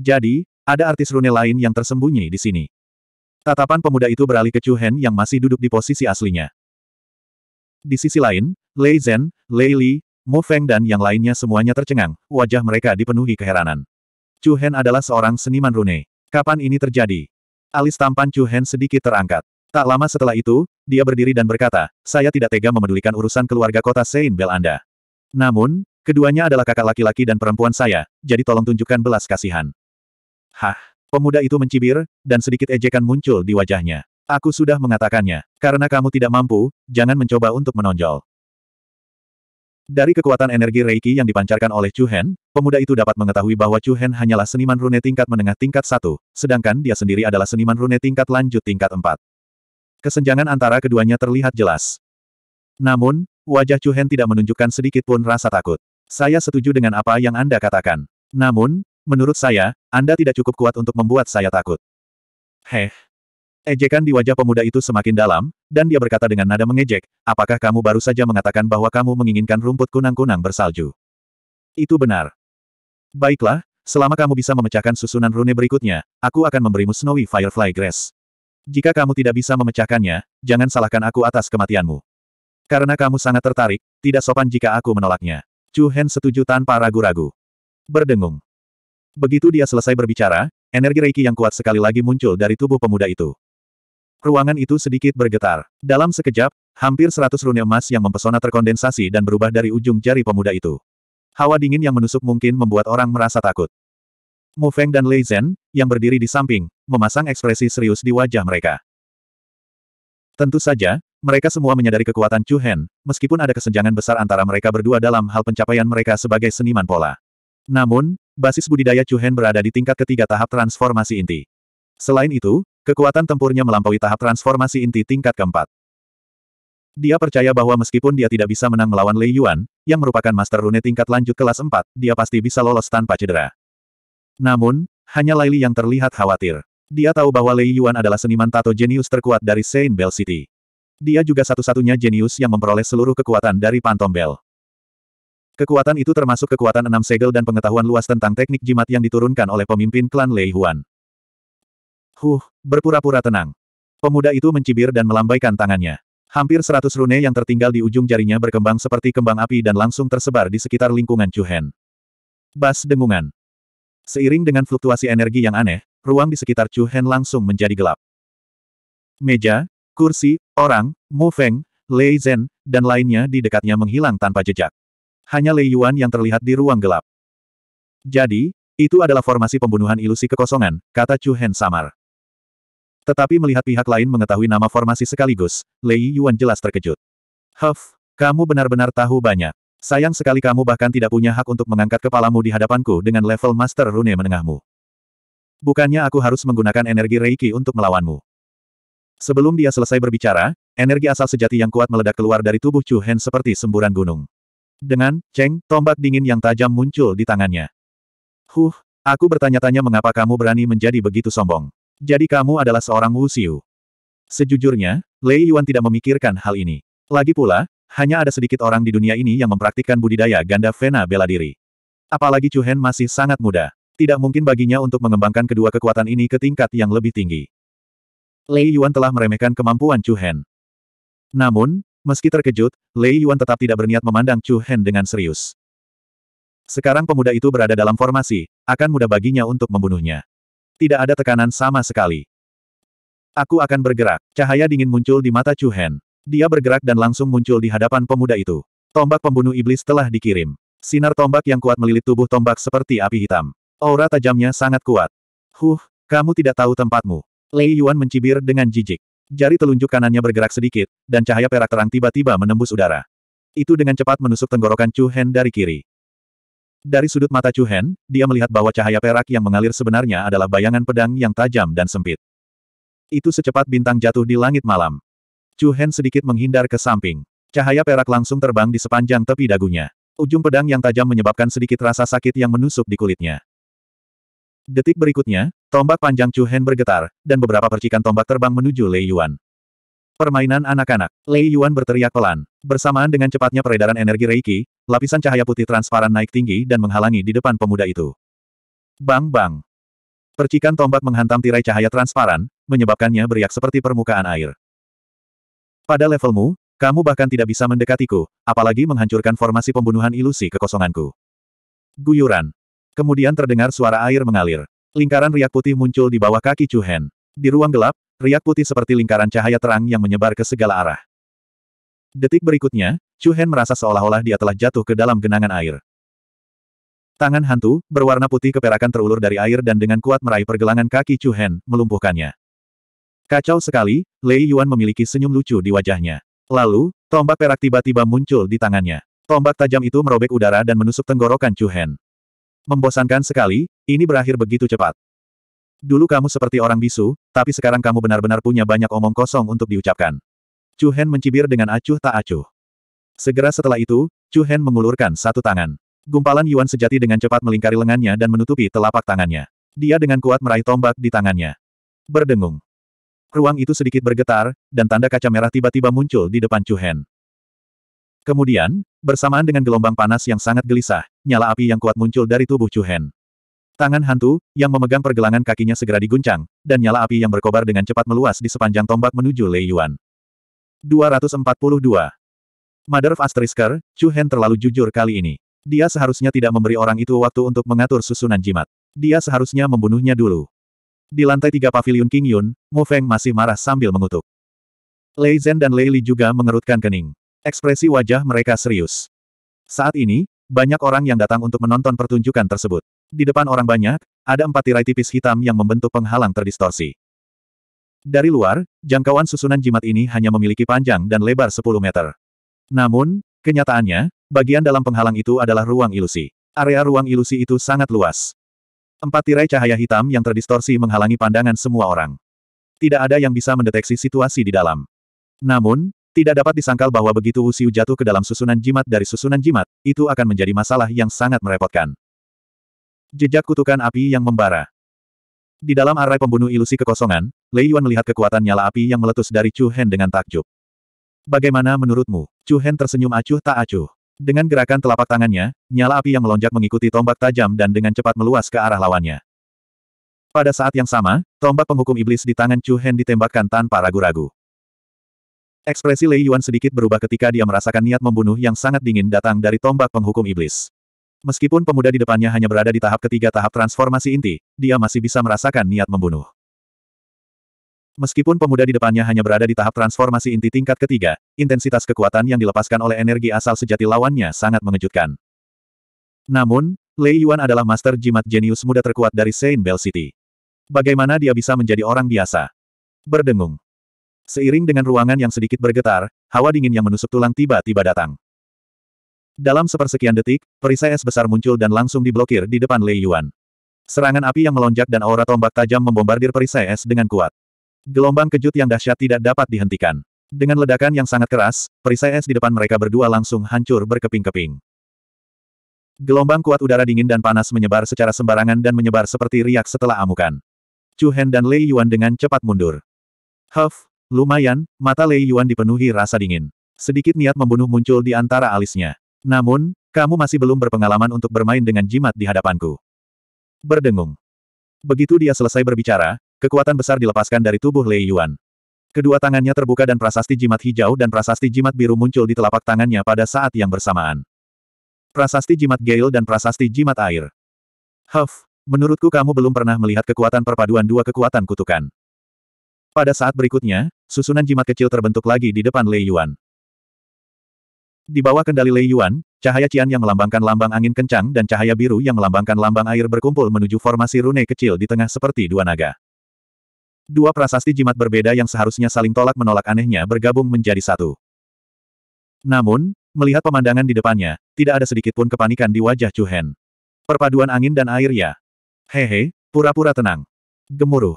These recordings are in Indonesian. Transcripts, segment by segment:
Jadi, ada artis rune lain yang tersembunyi di sini. Tatapan pemuda itu beralih ke Chu Hen yang masih duduk di posisi aslinya. Di sisi lain, Lei Zhen, Lei Li, Mo Feng dan yang lainnya semuanya tercengang, wajah mereka dipenuhi keheranan. Chu Hen adalah seorang seniman rune. Kapan ini terjadi? Alis tampan Chu Hen sedikit terangkat. Tak lama setelah itu, dia berdiri dan berkata, saya tidak tega memedulikan urusan keluarga kota Saint Bel Anda. Namun, keduanya adalah kakak laki-laki dan perempuan saya, jadi tolong tunjukkan belas kasihan. Hah. Pemuda itu mencibir, dan sedikit ejekan muncul di wajahnya. Aku sudah mengatakannya. Karena kamu tidak mampu, jangan mencoba untuk menonjol. Dari kekuatan energi Reiki yang dipancarkan oleh Chu Hen, pemuda itu dapat mengetahui bahwa Chu Hen hanyalah seniman rune tingkat menengah tingkat satu, sedangkan dia sendiri adalah seniman rune tingkat lanjut tingkat 4. Kesenjangan antara keduanya terlihat jelas. Namun, wajah Chu Hen tidak menunjukkan sedikit pun rasa takut. Saya setuju dengan apa yang Anda katakan. Namun, Menurut saya, Anda tidak cukup kuat untuk membuat saya takut. Heh. Ejekan di wajah pemuda itu semakin dalam, dan dia berkata dengan nada mengejek, apakah kamu baru saja mengatakan bahwa kamu menginginkan rumput kunang-kunang bersalju? Itu benar. Baiklah, selama kamu bisa memecahkan susunan rune berikutnya, aku akan memberimu Snowy Firefly Grass. Jika kamu tidak bisa memecahkannya, jangan salahkan aku atas kematianmu. Karena kamu sangat tertarik, tidak sopan jika aku menolaknya. Chu Hen setuju tanpa ragu-ragu. Berdengung. Begitu dia selesai berbicara, energi Reiki yang kuat sekali lagi muncul dari tubuh pemuda itu. Ruangan itu sedikit bergetar. Dalam sekejap, hampir seratus rune emas yang mempesona terkondensasi dan berubah dari ujung jari pemuda itu. Hawa dingin yang menusuk mungkin membuat orang merasa takut. Mu Feng dan Lei Zhen, yang berdiri di samping, memasang ekspresi serius di wajah mereka. Tentu saja, mereka semua menyadari kekuatan Chu Hen, meskipun ada kesenjangan besar antara mereka berdua dalam hal pencapaian mereka sebagai seniman pola. Namun, basis budidaya Chuhen berada di tingkat ketiga tahap transformasi inti. Selain itu, kekuatan tempurnya melampaui tahap transformasi inti tingkat keempat. Dia percaya bahwa meskipun dia tidak bisa menang melawan Lei Yuan, yang merupakan Master Rune tingkat lanjut kelas 4, dia pasti bisa lolos tanpa cedera. Namun, hanya Laili yang terlihat khawatir. Dia tahu bahwa Lei Yuan adalah seniman tato jenius terkuat dari Saint Bell City. Dia juga satu-satunya jenius yang memperoleh seluruh kekuatan dari Pantom Bell. Kekuatan itu termasuk kekuatan enam segel dan pengetahuan luas tentang teknik jimat yang diturunkan oleh pemimpin klan Lei Huan. Huh, berpura-pura tenang. Pemuda itu mencibir dan melambaikan tangannya. Hampir seratus rune yang tertinggal di ujung jarinya berkembang seperti kembang api dan langsung tersebar di sekitar lingkungan Chuhen. Bas dengungan. Seiring dengan fluktuasi energi yang aneh, ruang di sekitar Chuhen langsung menjadi gelap. Meja, kursi, orang, Mu Feng, Lei Zhen, dan lainnya di dekatnya menghilang tanpa jejak hanya Lei Yuan yang terlihat di ruang gelap. Jadi, itu adalah formasi pembunuhan ilusi kekosongan, kata Chu Hen samar. Tetapi melihat pihak lain mengetahui nama formasi sekaligus, Lei Yuan jelas terkejut. Huff, kamu benar-benar tahu banyak. Sayang sekali kamu bahkan tidak punya hak untuk mengangkat kepalamu di hadapanku dengan level Master Rune menengahmu. Bukannya aku harus menggunakan energi Reiki untuk melawanmu. Sebelum dia selesai berbicara, energi asal sejati yang kuat meledak keluar dari tubuh Chu Hen seperti semburan gunung. Dengan, ceng, tombak dingin yang tajam muncul di tangannya. Huh, aku bertanya-tanya mengapa kamu berani menjadi begitu sombong. Jadi kamu adalah seorang Wu Sejujurnya, Lei Yuan tidak memikirkan hal ini. Lagi pula, hanya ada sedikit orang di dunia ini yang mempraktikkan budidaya ganda Vena bela diri. Apalagi Chu Hen masih sangat muda. Tidak mungkin baginya untuk mengembangkan kedua kekuatan ini ke tingkat yang lebih tinggi. Lei Yuan telah meremehkan kemampuan Chu Hen. Namun, Meski terkejut, Lei Yuan tetap tidak berniat memandang Chu Hen dengan serius. Sekarang pemuda itu berada dalam formasi, akan mudah baginya untuk membunuhnya. Tidak ada tekanan sama sekali. Aku akan bergerak. Cahaya dingin muncul di mata Chu Hen. Dia bergerak dan langsung muncul di hadapan pemuda itu. Tombak pembunuh iblis telah dikirim. Sinar tombak yang kuat melilit tubuh tombak seperti api hitam. Aura tajamnya sangat kuat. Huh, kamu tidak tahu tempatmu. Lei Yuan mencibir dengan jijik. Jari telunjuk kanannya bergerak sedikit, dan cahaya perak terang tiba-tiba menembus udara. Itu dengan cepat menusuk tenggorokan Chu Hen dari kiri. Dari sudut mata Chu Hen, dia melihat bahwa cahaya perak yang mengalir sebenarnya adalah bayangan pedang yang tajam dan sempit. Itu secepat bintang jatuh di langit malam. Chu Hen sedikit menghindar ke samping. Cahaya perak langsung terbang di sepanjang tepi dagunya. Ujung pedang yang tajam menyebabkan sedikit rasa sakit yang menusuk di kulitnya. Detik berikutnya, Tombak panjang Chu Hen bergetar, dan beberapa percikan tombak terbang menuju Lei Yuan. Permainan anak-anak, Lei Yuan berteriak pelan. Bersamaan dengan cepatnya peredaran energi Reiki, lapisan cahaya putih transparan naik tinggi dan menghalangi di depan pemuda itu. Bang-bang. Percikan tombak menghantam tirai cahaya transparan, menyebabkannya beriak seperti permukaan air. Pada levelmu, kamu bahkan tidak bisa mendekatiku, apalagi menghancurkan formasi pembunuhan ilusi kekosonganku. Guyuran. Kemudian terdengar suara air mengalir. Lingkaran riak putih muncul di bawah kaki Chu Hen. Di ruang gelap, riak putih seperti lingkaran cahaya terang yang menyebar ke segala arah. Detik berikutnya, Chu Hen merasa seolah-olah dia telah jatuh ke dalam genangan air. Tangan hantu, berwarna putih keperakan terulur dari air dan dengan kuat meraih pergelangan kaki Chu Hen, melumpuhkannya. Kacau sekali, Lei Yuan memiliki senyum lucu di wajahnya. Lalu, tombak perak tiba-tiba muncul di tangannya. Tombak tajam itu merobek udara dan menusuk tenggorokan Chu Hen. Membosankan sekali, ini berakhir begitu cepat. Dulu kamu seperti orang bisu, tapi sekarang kamu benar-benar punya banyak omong kosong untuk diucapkan. Chu Hen mencibir dengan acuh tak acuh. Segera setelah itu, Chu Hen mengulurkan satu tangan. Gumpalan Yuan sejati dengan cepat melingkari lengannya dan menutupi telapak tangannya. Dia dengan kuat meraih tombak di tangannya. Berdengung. Ruang itu sedikit bergetar, dan tanda kaca merah tiba-tiba muncul di depan Chu Hen. Kemudian, bersamaan dengan gelombang panas yang sangat gelisah, nyala api yang kuat muncul dari tubuh Chu Hen. Tangan hantu, yang memegang pergelangan kakinya segera diguncang, dan nyala api yang berkobar dengan cepat meluas di sepanjang tombak menuju Lei Yuan. 242. Mother of Asterisker, Chu Hen terlalu jujur kali ini. Dia seharusnya tidak memberi orang itu waktu untuk mengatur susunan jimat. Dia seharusnya membunuhnya dulu. Di lantai tiga pavilion King Yun, Mu Feng masih marah sambil mengutuk. Lei Zhen dan Lei Li juga mengerutkan kening. Ekspresi wajah mereka serius. Saat ini, banyak orang yang datang untuk menonton pertunjukan tersebut. Di depan orang banyak, ada empat tirai tipis hitam yang membentuk penghalang terdistorsi. Dari luar, jangkauan susunan jimat ini hanya memiliki panjang dan lebar 10 meter. Namun, kenyataannya, bagian dalam penghalang itu adalah ruang ilusi. Area ruang ilusi itu sangat luas. Empat tirai cahaya hitam yang terdistorsi menghalangi pandangan semua orang. Tidak ada yang bisa mendeteksi situasi di dalam. Namun, tidak dapat disangkal bahwa begitu Wu jatuh ke dalam susunan jimat dari susunan jimat, itu akan menjadi masalah yang sangat merepotkan. Jejak kutukan api yang membara. Di dalam arai pembunuh ilusi kekosongan, Lei Yuan melihat kekuatan nyala api yang meletus dari Chu Hen dengan takjub. Bagaimana menurutmu? Chu Hen tersenyum acuh tak acuh. Dengan gerakan telapak tangannya, nyala api yang melonjak mengikuti tombak tajam dan dengan cepat meluas ke arah lawannya. Pada saat yang sama, tombak penghukum iblis di tangan Chu Hen ditembakkan tanpa ragu-ragu. Ekspresi Lei Yuan sedikit berubah ketika dia merasakan niat membunuh yang sangat dingin datang dari tombak penghukum iblis. Meskipun pemuda di depannya hanya berada di tahap ketiga tahap transformasi inti, dia masih bisa merasakan niat membunuh. Meskipun pemuda di depannya hanya berada di tahap transformasi inti tingkat ketiga, intensitas kekuatan yang dilepaskan oleh energi asal sejati lawannya sangat mengejutkan. Namun, Lei Yuan adalah master jimat jenius muda terkuat dari Saint Bell City. Bagaimana dia bisa menjadi orang biasa? Berdengung. Seiring dengan ruangan yang sedikit bergetar, hawa dingin yang menusuk tulang tiba-tiba datang. Dalam sepersekian detik, perisai es besar muncul dan langsung diblokir di depan Lei Yuan. Serangan api yang melonjak dan aura tombak tajam membombardir perisai es dengan kuat. Gelombang kejut yang dahsyat tidak dapat dihentikan. Dengan ledakan yang sangat keras, perisai es di depan mereka berdua langsung hancur berkeping-keping. Gelombang kuat udara dingin dan panas menyebar secara sembarangan dan menyebar seperti riak setelah amukan. Chu Hen dan Lei Yuan dengan cepat mundur. Huff, Lumayan, mata Lei Yuan dipenuhi rasa dingin. Sedikit niat membunuh muncul di antara alisnya. Namun, kamu masih belum berpengalaman untuk bermain dengan jimat di hadapanku. Berdengung. Begitu dia selesai berbicara, kekuatan besar dilepaskan dari tubuh Lei Yuan. Kedua tangannya terbuka dan prasasti jimat hijau dan prasasti jimat biru muncul di telapak tangannya pada saat yang bersamaan. Prasasti jimat Gale dan prasasti jimat air. Huff, menurutku kamu belum pernah melihat kekuatan perpaduan dua kekuatan kutukan. Pada saat berikutnya, susunan jimat kecil terbentuk lagi di depan Lei Yuan. Di bawah kendali Lei Yuan, cahaya cian yang melambangkan lambang angin kencang dan cahaya biru yang melambangkan lambang air berkumpul menuju formasi rune kecil di tengah seperti dua naga. Dua prasasti jimat berbeda yang seharusnya saling tolak menolak anehnya bergabung menjadi satu. Namun, melihat pemandangan di depannya, tidak ada sedikit pun kepanikan di wajah Chu Hen. Perpaduan angin dan air ya. Hehe, pura-pura tenang. Gemuruh.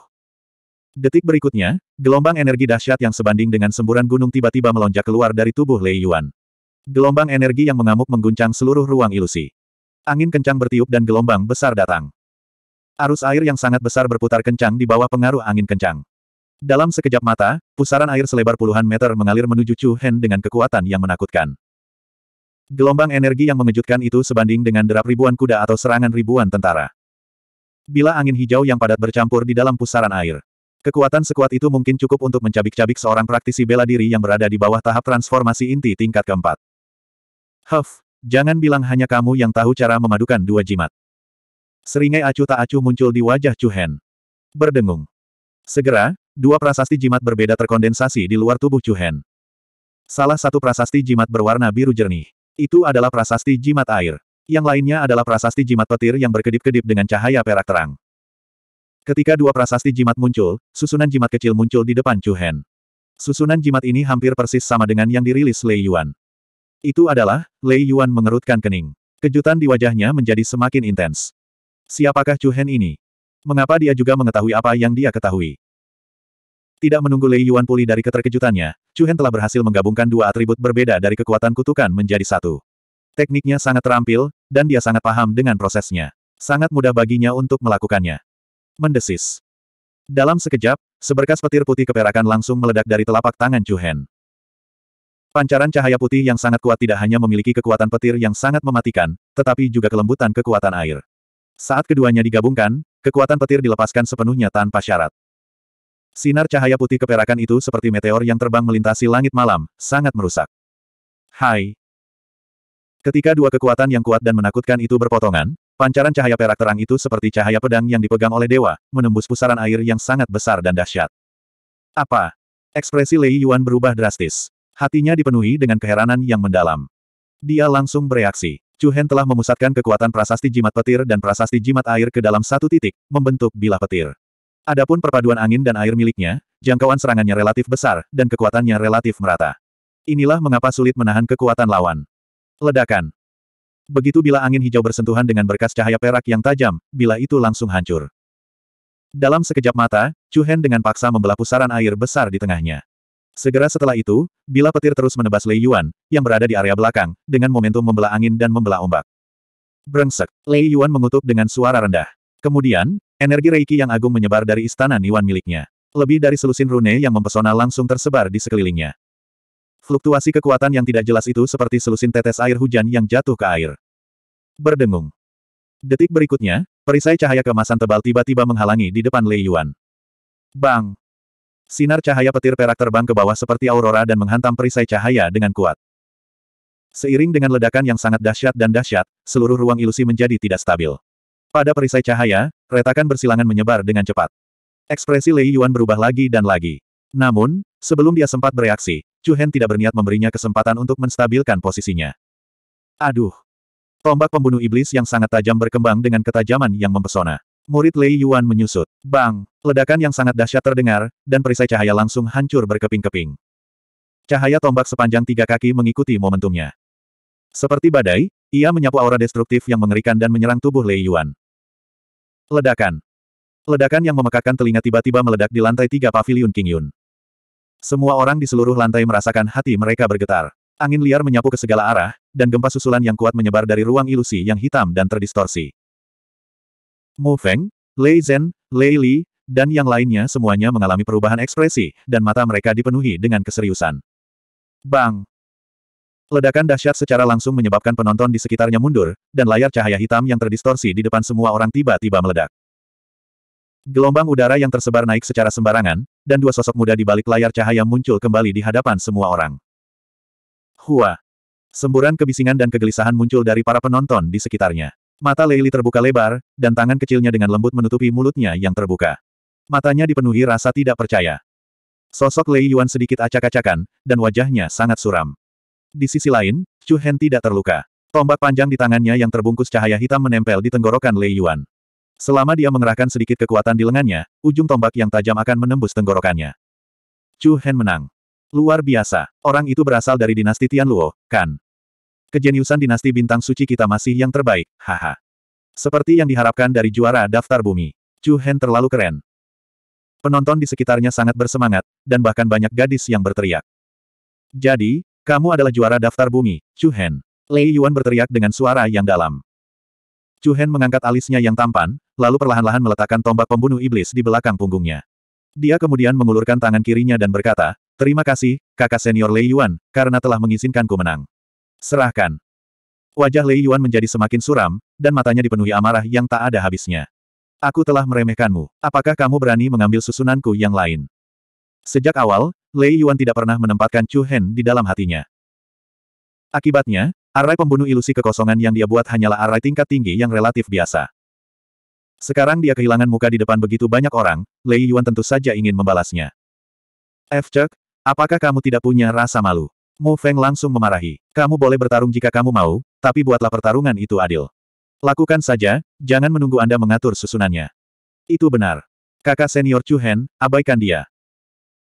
Detik berikutnya, gelombang energi dahsyat yang sebanding dengan semburan gunung tiba-tiba melonjak keluar dari tubuh Lei Yuan. Gelombang energi yang mengamuk mengguncang seluruh ruang ilusi. Angin kencang bertiup dan gelombang besar datang. Arus air yang sangat besar berputar kencang di bawah pengaruh angin kencang. Dalam sekejap mata, pusaran air selebar puluhan meter mengalir menuju Chu Hen dengan kekuatan yang menakutkan. Gelombang energi yang mengejutkan itu sebanding dengan derap ribuan kuda atau serangan ribuan tentara. Bila angin hijau yang padat bercampur di dalam pusaran air, Kekuatan sekuat itu mungkin cukup untuk mencabik-cabik seorang praktisi bela diri yang berada di bawah tahap transformasi inti tingkat keempat. Huff, jangan bilang hanya kamu yang tahu cara memadukan dua jimat. Seringai acuh tak acuh muncul di wajah Chu Hen. Berdengung. Segera, dua prasasti jimat berbeda terkondensasi di luar tubuh Chu Hen. Salah satu prasasti jimat berwarna biru jernih. Itu adalah prasasti jimat air. Yang lainnya adalah prasasti jimat petir yang berkedip-kedip dengan cahaya perak terang. Ketika dua prasasti jimat muncul, susunan jimat kecil muncul di depan Chu Hen. Susunan jimat ini hampir persis sama dengan yang dirilis Lei Yuan. Itu adalah, Lei Yuan mengerutkan kening. Kejutan di wajahnya menjadi semakin intens. Siapakah Chu Hen ini? Mengapa dia juga mengetahui apa yang dia ketahui? Tidak menunggu Lei Yuan pulih dari keterkejutannya, Chu Hen telah berhasil menggabungkan dua atribut berbeda dari kekuatan kutukan menjadi satu. Tekniknya sangat terampil, dan dia sangat paham dengan prosesnya. Sangat mudah baginya untuk melakukannya. Mendesis. Dalam sekejap, seberkas petir putih keperakan langsung meledak dari telapak tangan Juhen. Pancaran cahaya putih yang sangat kuat tidak hanya memiliki kekuatan petir yang sangat mematikan, tetapi juga kelembutan kekuatan air. Saat keduanya digabungkan, kekuatan petir dilepaskan sepenuhnya tanpa syarat. Sinar cahaya putih keperakan itu seperti meteor yang terbang melintasi langit malam, sangat merusak. Hai. Ketika dua kekuatan yang kuat dan menakutkan itu berpotongan, Pancaran cahaya perak terang itu seperti cahaya pedang yang dipegang oleh dewa, menembus pusaran air yang sangat besar dan dahsyat. Apa? Ekspresi Lei Yuan berubah drastis. Hatinya dipenuhi dengan keheranan yang mendalam. Dia langsung bereaksi. Chu Hen telah memusatkan kekuatan prasasti jimat petir dan prasasti jimat air ke dalam satu titik, membentuk bilah petir. Adapun perpaduan angin dan air miliknya, jangkauan serangannya relatif besar, dan kekuatannya relatif merata. Inilah mengapa sulit menahan kekuatan lawan. Ledakan. Begitu bila angin hijau bersentuhan dengan berkas cahaya perak yang tajam, bila itu langsung hancur. Dalam sekejap mata, Chu Hen dengan paksa membelah pusaran air besar di tengahnya. Segera setelah itu, bila petir terus menebas Lei Yuan, yang berada di area belakang, dengan momentum membelah angin dan membelah ombak. Brengsek, Lei Yuan mengutuk dengan suara rendah. Kemudian, energi Reiki yang agung menyebar dari istana Niwan miliknya. Lebih dari selusin rune yang mempesona langsung tersebar di sekelilingnya. Fluktuasi kekuatan yang tidak jelas itu seperti selusin tetes air hujan yang jatuh ke air. Berdengung. Detik berikutnya, perisai cahaya kemasan tebal tiba-tiba menghalangi di depan Lei Yuan. Bang! Sinar cahaya petir perak terbang ke bawah seperti aurora dan menghantam perisai cahaya dengan kuat. Seiring dengan ledakan yang sangat dahsyat dan dahsyat, seluruh ruang ilusi menjadi tidak stabil. Pada perisai cahaya, retakan bersilangan menyebar dengan cepat. Ekspresi Lei Yuan berubah lagi dan lagi. Namun, sebelum dia sempat bereaksi, Chu Hen tidak berniat memberinya kesempatan untuk menstabilkan posisinya. Aduh! Tombak pembunuh iblis yang sangat tajam berkembang dengan ketajaman yang mempesona. Murid Lei Yuan menyusut. Bang! Ledakan yang sangat dahsyat terdengar, dan perisai cahaya langsung hancur berkeping-keping. Cahaya tombak sepanjang tiga kaki mengikuti momentumnya. Seperti badai, ia menyapu aura destruktif yang mengerikan dan menyerang tubuh Lei Yuan. Ledakan. Ledakan yang memekakan telinga tiba-tiba meledak di lantai tiga pavilion King Yun. Semua orang di seluruh lantai merasakan hati mereka bergetar. Angin liar menyapu ke segala arah, dan gempa susulan yang kuat menyebar dari ruang ilusi yang hitam dan terdistorsi. Mu Feng, Lei Zhen, Lei Li, dan yang lainnya semuanya mengalami perubahan ekspresi, dan mata mereka dipenuhi dengan keseriusan. Bang! Ledakan dahsyat secara langsung menyebabkan penonton di sekitarnya mundur, dan layar cahaya hitam yang terdistorsi di depan semua orang tiba-tiba meledak. Gelombang udara yang tersebar naik secara sembarangan, dan dua sosok muda di balik layar cahaya muncul kembali di hadapan semua orang. Hua. Semburan kebisingan dan kegelisahan muncul dari para penonton di sekitarnya. Mata Leili terbuka lebar, dan tangan kecilnya dengan lembut menutupi mulutnya yang terbuka. Matanya dipenuhi rasa tidak percaya. Sosok Lei Yuan sedikit acak-acakan, dan wajahnya sangat suram. Di sisi lain, Chu Hen tidak terluka. Tombak panjang di tangannya yang terbungkus cahaya hitam menempel di tenggorokan Lei Yuan. Selama dia mengerahkan sedikit kekuatan di lengannya, ujung tombak yang tajam akan menembus tenggorokannya. Chu Hen menang. Luar biasa, orang itu berasal dari dinasti Tianluo, kan? Kejeniusan dinasti bintang suci kita masih yang terbaik, haha. Seperti yang diharapkan dari juara daftar bumi. Chu Hen terlalu keren. Penonton di sekitarnya sangat bersemangat, dan bahkan banyak gadis yang berteriak. Jadi, kamu adalah juara daftar bumi, Chu Hen. Lei Yuan berteriak dengan suara yang dalam. Chu Hen mengangkat alisnya yang tampan, lalu perlahan-lahan meletakkan tombak pembunuh iblis di belakang punggungnya. Dia kemudian mengulurkan tangan kirinya dan berkata, Terima kasih, kakak senior Lei Yuan, karena telah mengizinkanku menang. Serahkan. Wajah Lei Yuan menjadi semakin suram, dan matanya dipenuhi amarah yang tak ada habisnya. Aku telah meremehkanmu. Apakah kamu berani mengambil susunanku yang lain? Sejak awal, Lei Yuan tidak pernah menempatkan Chu Hen di dalam hatinya. Akibatnya, arai pembunuh ilusi kekosongan yang dia buat hanyalah arai tingkat tinggi yang relatif biasa. Sekarang dia kehilangan muka di depan begitu banyak orang, Lei Yuan tentu saja ingin membalasnya. F. Chuk, Apakah kamu tidak punya rasa malu? Mu Feng langsung memarahi. Kamu boleh bertarung jika kamu mau, tapi buatlah pertarungan itu adil. Lakukan saja, jangan menunggu Anda mengatur susunannya. Itu benar. Kakak senior Chu Hen, abaikan dia.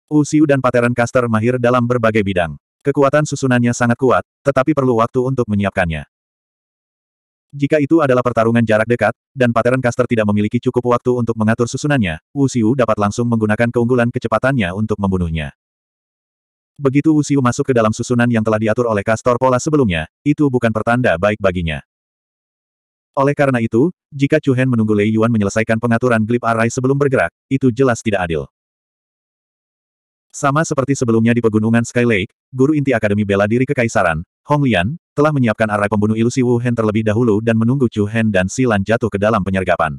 Usiu dan Pateran Caster mahir dalam berbagai bidang. Kekuatan susunannya sangat kuat, tetapi perlu waktu untuk menyiapkannya. Jika itu adalah pertarungan jarak dekat, dan Pateran Caster tidak memiliki cukup waktu untuk mengatur susunannya, Wu Xiu dapat langsung menggunakan keunggulan kecepatannya untuk membunuhnya. Begitu Wuxiu masuk ke dalam susunan yang telah diatur oleh Kastor Pola sebelumnya, itu bukan pertanda baik baginya. Oleh karena itu, jika Chuhen menunggu Lei Yuan menyelesaikan pengaturan glip array ah sebelum bergerak, itu jelas tidak adil. Sama seperti sebelumnya di pegunungan Sky Lake, guru inti Akademi Bela Diri Kekaisaran, Hong Lian, telah menyiapkan arai pembunuh ilusi Wu terlebih dahulu dan menunggu Chu Hen dan Silan jatuh ke dalam penyergapan.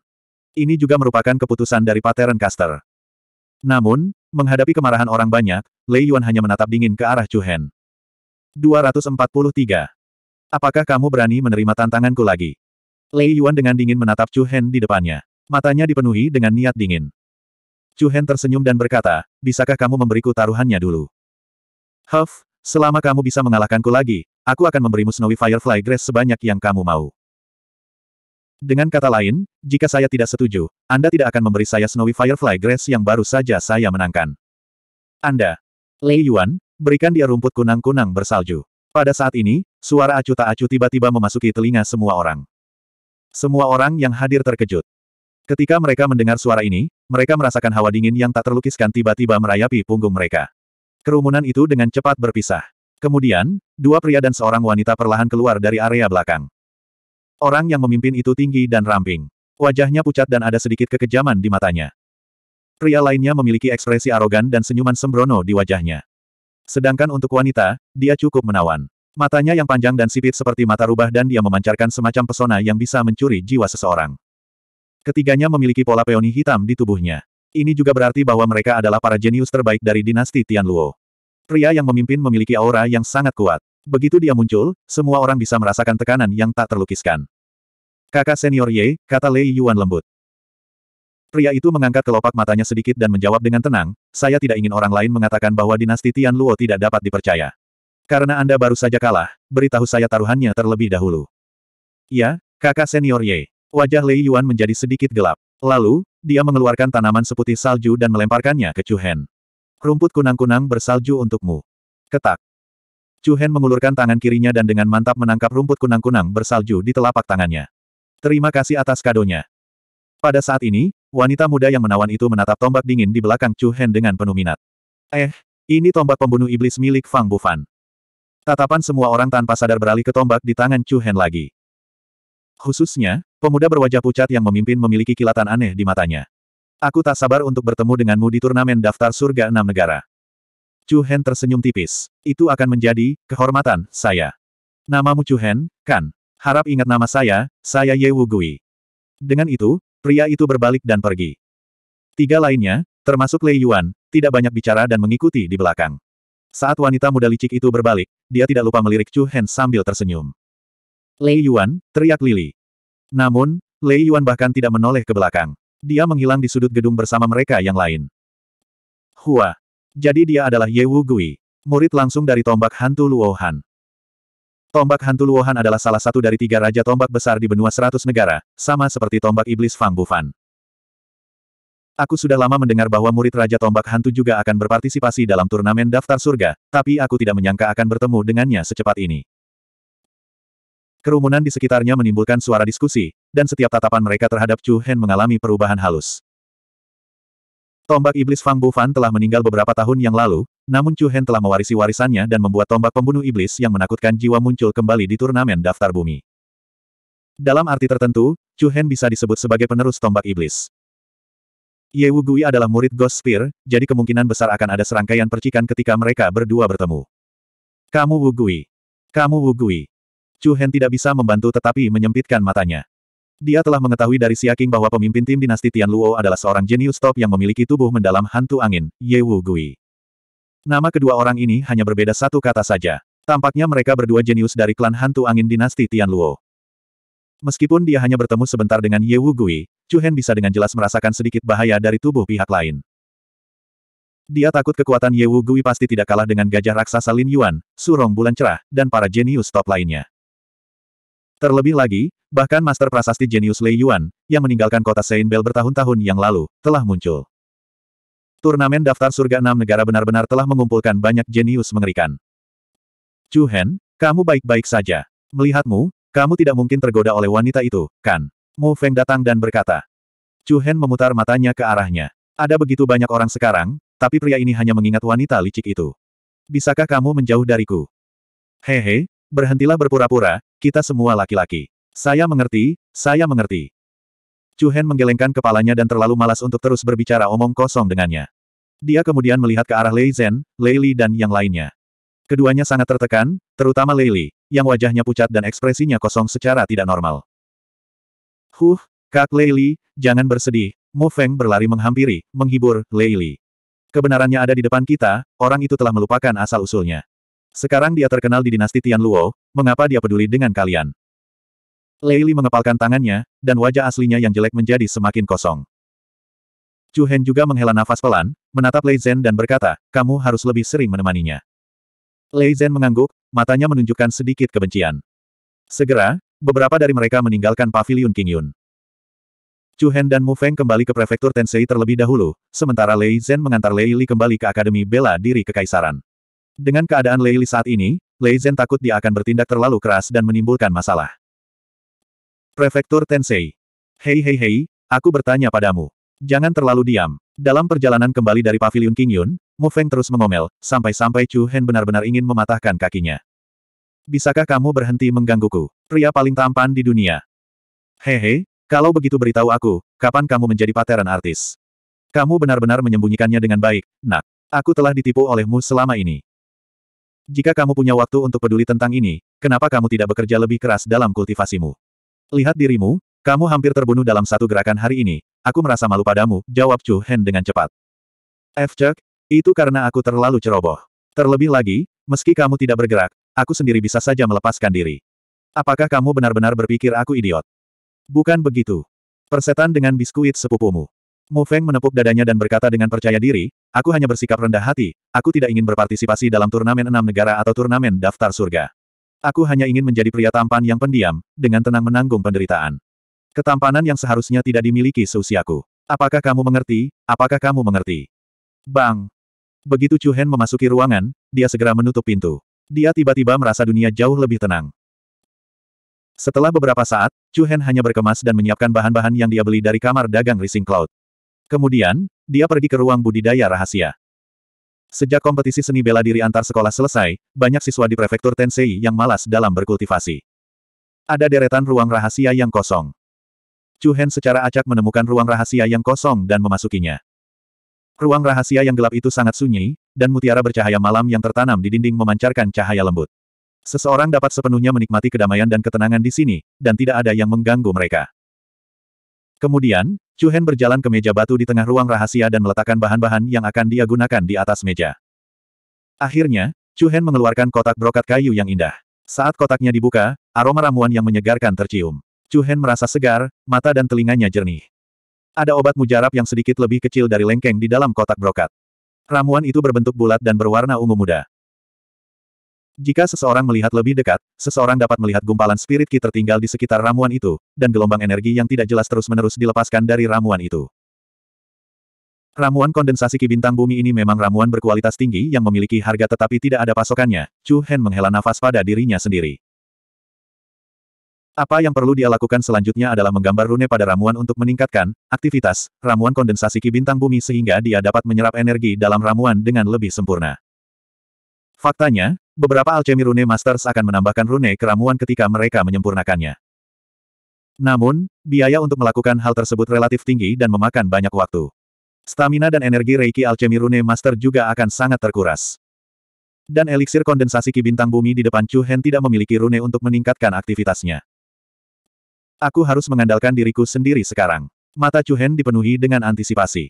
Ini juga merupakan keputusan dari Pattern Caster. Namun, Menghadapi kemarahan orang banyak, Lei Yuan hanya menatap dingin ke arah Chu Hen. 243. Apakah kamu berani menerima tantanganku lagi? Lei Yuan dengan dingin menatap Chu Hen di depannya. Matanya dipenuhi dengan niat dingin. Chu Hen tersenyum dan berkata, bisakah kamu memberiku taruhannya dulu? Huff, selama kamu bisa mengalahkanku lagi, aku akan memberimu Snowy Firefly Grace sebanyak yang kamu mau. Dengan kata lain, jika saya tidak setuju, Anda tidak akan memberi saya Snowy Firefly Grass yang baru saja saya menangkan. Anda. Lei Yuan, berikan dia rumput kunang-kunang bersalju. Pada saat ini, suara acu tak acu tiba-tiba memasuki telinga semua orang. Semua orang yang hadir terkejut. Ketika mereka mendengar suara ini, mereka merasakan hawa dingin yang tak terlukiskan tiba-tiba merayapi punggung mereka. Kerumunan itu dengan cepat berpisah. Kemudian, dua pria dan seorang wanita perlahan keluar dari area belakang. Orang yang memimpin itu tinggi dan ramping. Wajahnya pucat dan ada sedikit kekejaman di matanya. Pria lainnya memiliki ekspresi arogan dan senyuman sembrono di wajahnya. Sedangkan untuk wanita, dia cukup menawan. Matanya yang panjang dan sipit seperti mata rubah dan dia memancarkan semacam pesona yang bisa mencuri jiwa seseorang. Ketiganya memiliki pola peoni hitam di tubuhnya. Ini juga berarti bahwa mereka adalah para jenius terbaik dari dinasti Tianluo. Pria yang memimpin memiliki aura yang sangat kuat. Begitu dia muncul, semua orang bisa merasakan tekanan yang tak terlukiskan. Kakak senior Ye, kata Lei Yuan lembut. Pria itu mengangkat kelopak matanya sedikit dan menjawab dengan tenang, saya tidak ingin orang lain mengatakan bahwa dinasti Tian Luo tidak dapat dipercaya. Karena Anda baru saja kalah, beritahu saya taruhannya terlebih dahulu. Ya, kakak senior Ye. Wajah Lei Yuan menjadi sedikit gelap. Lalu, dia mengeluarkan tanaman seputih salju dan melemparkannya ke Chu Hen. Rumput kunang-kunang bersalju untukmu. Ketak. Chu Hen mengulurkan tangan kirinya dan dengan mantap menangkap rumput kunang-kunang bersalju di telapak tangannya. Terima kasih atas kadonya. Pada saat ini, wanita muda yang menawan itu menatap tombak dingin di belakang Chu Hen dengan penuh minat. Eh, ini tombak pembunuh iblis milik Fang Bufan. Tatapan semua orang tanpa sadar beralih ke tombak di tangan Chu Hen lagi. Khususnya, pemuda berwajah pucat yang memimpin memiliki kilatan aneh di matanya. Aku tak sabar untuk bertemu denganmu di turnamen daftar surga enam negara. Chu Hen tersenyum tipis. Itu akan menjadi kehormatan saya. Namamu Chu Hen, kan? Harap ingat nama saya, saya Ye Wu Gui. Dengan itu, pria itu berbalik dan pergi. Tiga lainnya, termasuk Lei Yuan, tidak banyak bicara dan mengikuti di belakang. Saat wanita muda licik itu berbalik, dia tidak lupa melirik Chu Hen sambil tersenyum. Lei Yuan, teriak Lili. Namun, Lei Yuan bahkan tidak menoleh ke belakang. Dia menghilang di sudut gedung bersama mereka yang lain. Hua, jadi dia adalah Ye Wu Gui, murid langsung dari tombak hantu Luohan. Tombak hantu Luohan adalah salah satu dari tiga raja tombak besar di benua seratus negara, sama seperti tombak iblis Fang Bufan. Aku sudah lama mendengar bahwa murid raja tombak hantu juga akan berpartisipasi dalam turnamen daftar surga, tapi aku tidak menyangka akan bertemu dengannya secepat ini. Kerumunan di sekitarnya menimbulkan suara diskusi, dan setiap tatapan mereka terhadap Chu Hen mengalami perubahan halus. Tombak Iblis Fang Bufan telah meninggal beberapa tahun yang lalu, namun Chu Hen telah mewarisi warisannya dan membuat tombak pembunuh iblis yang menakutkan jiwa muncul kembali di turnamen daftar bumi. Dalam arti tertentu, Chu Hen bisa disebut sebagai penerus tombak iblis. Ye Wu Gui adalah murid Ghost Spear, jadi kemungkinan besar akan ada serangkaian percikan ketika mereka berdua bertemu. Kamu Wu Gui. Kamu Wu Gui. Chu Hen tidak bisa membantu tetapi menyempitkan matanya. Dia telah mengetahui dari Siaking bahwa pemimpin tim dinasti Tian Luo adalah seorang jenius top yang memiliki tubuh mendalam hantu angin, Ye Wu Gui. Nama kedua orang ini hanya berbeda satu kata saja. Tampaknya mereka berdua jenius dari klan hantu angin dinasti Tian Luo. Meskipun dia hanya bertemu sebentar dengan Ye Wu Gui, Chu Hen bisa dengan jelas merasakan sedikit bahaya dari tubuh pihak lain. Dia takut kekuatan Ye Wu Gui pasti tidak kalah dengan gajah raksasa Lin Yuan, surong bulan cerah, dan para jenius top lainnya. Terlebih lagi, Bahkan Master Prasasti Jenius Lei Yuan, yang meninggalkan kota Saint Bell bertahun-tahun yang lalu, telah muncul. Turnamen daftar surga enam negara benar-benar telah mengumpulkan banyak jenius mengerikan. Chu Hen, kamu baik-baik saja. Melihatmu, kamu tidak mungkin tergoda oleh wanita itu, kan? Mu Feng datang dan berkata. Chu Hen memutar matanya ke arahnya. Ada begitu banyak orang sekarang, tapi pria ini hanya mengingat wanita licik itu. Bisakah kamu menjauh dariku? Hehe, berhentilah berpura-pura, kita semua laki-laki. Saya mengerti, saya mengerti. Chu Hen menggelengkan kepalanya dan terlalu malas untuk terus berbicara omong kosong dengannya. Dia kemudian melihat ke arah Lei Zhen, Lei Li dan yang lainnya. Keduanya sangat tertekan, terutama Lei Li, yang wajahnya pucat dan ekspresinya kosong secara tidak normal. Huh, Kak Lei Li, jangan bersedih. Mu Feng berlari menghampiri, menghibur, Lei Li. Kebenarannya ada di depan kita, orang itu telah melupakan asal-usulnya. Sekarang dia terkenal di dinasti Tian Luo, mengapa dia peduli dengan kalian? Leili mengepalkan tangannya, dan wajah aslinya yang jelek menjadi semakin kosong. Chu Hen juga menghela nafas pelan, menatap Lei Zhen dan berkata, kamu harus lebih sering menemaninya. Lei Zhen mengangguk, matanya menunjukkan sedikit kebencian. Segera, beberapa dari mereka meninggalkan pavilion King Yun. Chu Hen dan Mu Feng kembali ke prefektur Tensei terlebih dahulu, sementara Lei Zhen mengantar Lei kembali ke Akademi Bela Diri Kekaisaran. Dengan keadaan Lei saat ini, Lei Zhen takut dia akan bertindak terlalu keras dan menimbulkan masalah. Prefektur Tensei. Hei hei hei, aku bertanya padamu. Jangan terlalu diam. Dalam perjalanan kembali dari Paviliun Yun, Mu Feng terus mengomel, sampai-sampai Chu Hen benar-benar ingin mematahkan kakinya. Bisakah kamu berhenti menggangguku, pria paling tampan di dunia? Hehe, kalau begitu beritahu aku, kapan kamu menjadi pateran artis? Kamu benar-benar menyembunyikannya dengan baik, nak. Aku telah ditipu olehmu selama ini. Jika kamu punya waktu untuk peduli tentang ini, kenapa kamu tidak bekerja lebih keras dalam kultivasimu? Lihat dirimu, kamu hampir terbunuh dalam satu gerakan hari ini, aku merasa malu padamu, jawab Chu Hen dengan cepat. F. Chuck, itu karena aku terlalu ceroboh. Terlebih lagi, meski kamu tidak bergerak, aku sendiri bisa saja melepaskan diri. Apakah kamu benar-benar berpikir aku idiot? Bukan begitu. Persetan dengan biskuit sepupumu. Mu Feng menepuk dadanya dan berkata dengan percaya diri, aku hanya bersikap rendah hati, aku tidak ingin berpartisipasi dalam turnamen enam negara atau turnamen daftar surga. Aku hanya ingin menjadi pria tampan yang pendiam, dengan tenang menanggung penderitaan. Ketampanan yang seharusnya tidak dimiliki seusiaku. Apakah kamu mengerti? Apakah kamu mengerti? Bang! Begitu Chu Hen memasuki ruangan, dia segera menutup pintu. Dia tiba-tiba merasa dunia jauh lebih tenang. Setelah beberapa saat, Chu Hen hanya berkemas dan menyiapkan bahan-bahan yang dia beli dari kamar dagang Rising Cloud. Kemudian, dia pergi ke ruang budidaya rahasia. Sejak kompetisi seni bela diri antar sekolah selesai, banyak siswa di prefektur Tensei yang malas dalam berkultivasi. Ada deretan ruang rahasia yang kosong. Chu Hen secara acak menemukan ruang rahasia yang kosong dan memasukinya. Ruang rahasia yang gelap itu sangat sunyi, dan mutiara bercahaya malam yang tertanam di dinding memancarkan cahaya lembut. Seseorang dapat sepenuhnya menikmati kedamaian dan ketenangan di sini, dan tidak ada yang mengganggu mereka. Kemudian, Chu Hen berjalan ke meja batu di tengah ruang rahasia dan meletakkan bahan-bahan yang akan dia gunakan di atas meja. Akhirnya, Chu Hen mengeluarkan kotak brokat kayu yang indah. Saat kotaknya dibuka, aroma ramuan yang menyegarkan tercium. Chu Hen merasa segar, mata dan telinganya jernih. Ada obat mujarab yang sedikit lebih kecil dari lengkeng di dalam kotak brokat. Ramuan itu berbentuk bulat dan berwarna ungu muda. Jika seseorang melihat lebih dekat, seseorang dapat melihat gumpalan spirit ki tertinggal di sekitar ramuan itu, dan gelombang energi yang tidak jelas terus-menerus dilepaskan dari ramuan itu. Ramuan kondensasi ki bintang bumi ini memang ramuan berkualitas tinggi yang memiliki harga tetapi tidak ada pasokannya, Chu Hen menghela nafas pada dirinya sendiri. Apa yang perlu dia lakukan selanjutnya adalah menggambar rune pada ramuan untuk meningkatkan aktivitas ramuan kondensasi ki bintang bumi sehingga dia dapat menyerap energi dalam ramuan dengan lebih sempurna. Faktanya, beberapa alchemy rune masters akan menambahkan rune keramuan ketika mereka menyempurnakannya. Namun, biaya untuk melakukan hal tersebut relatif tinggi dan memakan banyak waktu. Stamina dan energi Reiki Alchemy Rune Master juga akan sangat terkuras. Dan eliksir kondensasi ki bintang bumi di depan Chu Hen tidak memiliki rune untuk meningkatkan aktivitasnya. Aku harus mengandalkan diriku sendiri sekarang. Mata Chu Hen dipenuhi dengan antisipasi.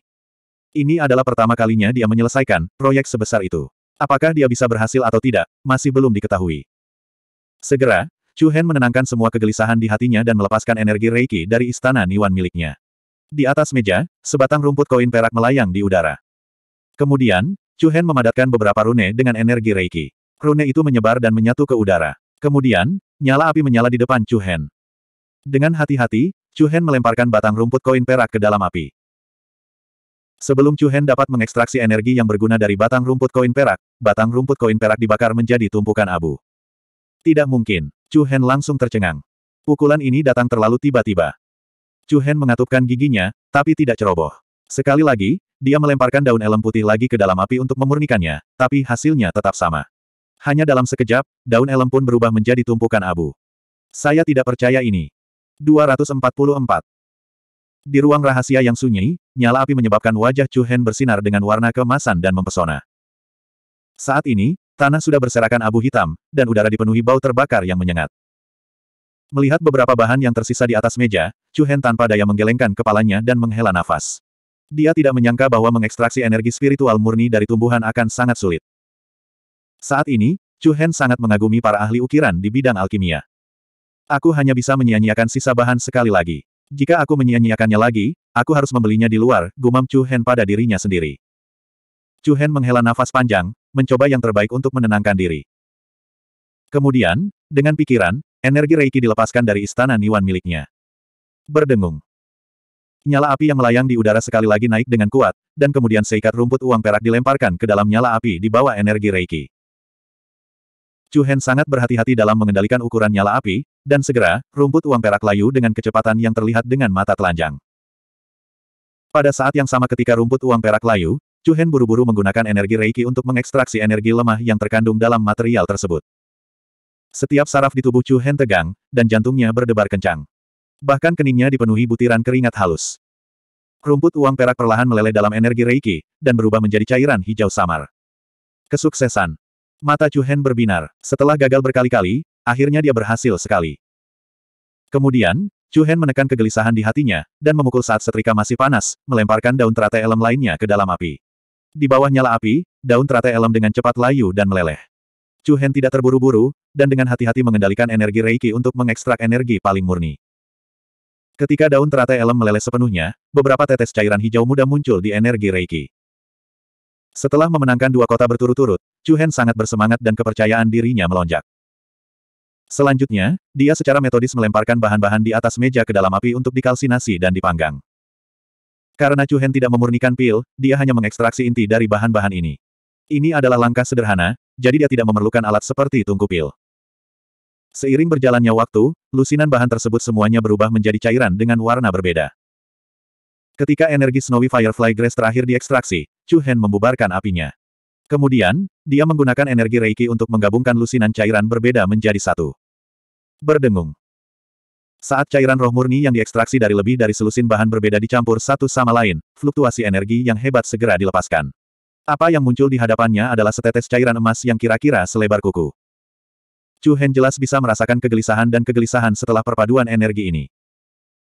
Ini adalah pertama kalinya dia menyelesaikan proyek sebesar itu. Apakah dia bisa berhasil atau tidak, masih belum diketahui. Segera, Chu Hen menenangkan semua kegelisahan di hatinya dan melepaskan energi Reiki dari istana Niwan miliknya. Di atas meja, sebatang rumput koin perak melayang di udara. Kemudian, Chu Hen memadatkan beberapa rune dengan energi Reiki. Rune itu menyebar dan menyatu ke udara. Kemudian, nyala api menyala di depan Chu Hen. Dengan hati-hati, Chu Hen melemparkan batang rumput koin perak ke dalam api. Sebelum Chu Hen dapat mengekstraksi energi yang berguna dari batang rumput koin perak, batang rumput koin perak dibakar menjadi tumpukan abu. Tidak mungkin. Chu Hen langsung tercengang. Pukulan ini datang terlalu tiba-tiba. Chu Hen mengatupkan giginya, tapi tidak ceroboh. Sekali lagi, dia melemparkan daun elem putih lagi ke dalam api untuk memurnikannya, tapi hasilnya tetap sama. Hanya dalam sekejap, daun elem pun berubah menjadi tumpukan abu. Saya tidak percaya ini. 244. Di ruang rahasia yang sunyi, nyala api menyebabkan wajah Chu Hen bersinar dengan warna kemasan dan mempesona. Saat ini, tanah sudah berserakan abu hitam, dan udara dipenuhi bau terbakar yang menyengat. Melihat beberapa bahan yang tersisa di atas meja, Chu Hen tanpa daya menggelengkan kepalanya dan menghela nafas. Dia tidak menyangka bahwa mengekstraksi energi spiritual murni dari tumbuhan akan sangat sulit. Saat ini, Chu Hen sangat mengagumi para ahli ukiran di bidang alkimia. Aku hanya bisa menyia-nyiakan sisa bahan sekali lagi. Jika aku menyia-nyiakannya lagi, aku harus membelinya di luar, gumam Chu Hen pada dirinya sendiri. Chu Hen menghela nafas panjang, mencoba yang terbaik untuk menenangkan diri. Kemudian, dengan pikiran, energi Reiki dilepaskan dari istana Niwan miliknya. Berdengung. Nyala api yang melayang di udara sekali lagi naik dengan kuat, dan kemudian seikat rumput uang perak dilemparkan ke dalam nyala api di bawah energi Reiki. Chu Hen sangat berhati-hati dalam mengendalikan ukuran nyala api, dan segera, rumput uang perak layu dengan kecepatan yang terlihat dengan mata telanjang. Pada saat yang sama ketika rumput uang perak layu, Cuhen buru-buru menggunakan energi Reiki untuk mengekstraksi energi lemah yang terkandung dalam material tersebut. Setiap saraf di tubuh Cuhen tegang, dan jantungnya berdebar kencang. Bahkan keningnya dipenuhi butiran keringat halus. Rumput uang perak perlahan meleleh dalam energi Reiki, dan berubah menjadi cairan hijau samar. Kesuksesan. Mata Cuhen berbinar. Setelah gagal berkali-kali, Akhirnya dia berhasil sekali. Kemudian, Chu Hen menekan kegelisahan di hatinya, dan memukul saat setrika masih panas, melemparkan daun teratai elem lainnya ke dalam api. Di bawah nyala api, daun teratai elem dengan cepat layu dan meleleh. Chu Hen tidak terburu-buru, dan dengan hati-hati mengendalikan energi Reiki untuk mengekstrak energi paling murni. Ketika daun teratai elem meleleh sepenuhnya, beberapa tetes cairan hijau muda muncul di energi Reiki. Setelah memenangkan dua kota berturut-turut, Chu Hen sangat bersemangat dan kepercayaan dirinya melonjak. Selanjutnya, dia secara metodis melemparkan bahan-bahan di atas meja ke dalam api untuk dikalsinasi dan dipanggang. Karena Chu Hen tidak memurnikan pil, dia hanya mengekstraksi inti dari bahan-bahan ini. Ini adalah langkah sederhana, jadi dia tidak memerlukan alat seperti tungku pil. Seiring berjalannya waktu, lusinan bahan tersebut semuanya berubah menjadi cairan dengan warna berbeda. Ketika energi Snowy Firefly Grace terakhir diekstraksi, Chu Hen membubarkan apinya. Kemudian, dia menggunakan energi Reiki untuk menggabungkan lusinan cairan berbeda menjadi satu. Berdengung. Saat cairan roh murni yang diekstraksi dari lebih dari selusin bahan berbeda dicampur satu sama lain, fluktuasi energi yang hebat segera dilepaskan. Apa yang muncul di hadapannya adalah setetes cairan emas yang kira-kira selebar kuku. Chu Hen jelas bisa merasakan kegelisahan dan kegelisahan setelah perpaduan energi ini.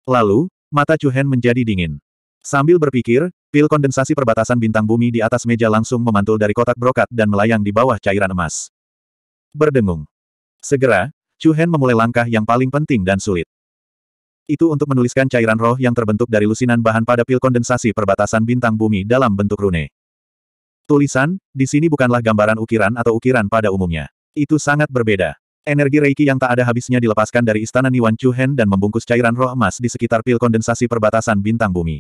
Lalu, mata Chu Hen menjadi dingin. Sambil berpikir, pil kondensasi perbatasan bintang bumi di atas meja langsung memantul dari kotak brokat dan melayang di bawah cairan emas. Berdengung. Segera, Chu Hen memulai langkah yang paling penting dan sulit. Itu untuk menuliskan cairan roh yang terbentuk dari lusinan bahan pada pil kondensasi perbatasan bintang bumi dalam bentuk rune. Tulisan, di sini bukanlah gambaran ukiran atau ukiran pada umumnya. Itu sangat berbeda. Energi Reiki yang tak ada habisnya dilepaskan dari istana Niwan Chu Hen dan membungkus cairan roh emas di sekitar pil kondensasi perbatasan bintang bumi.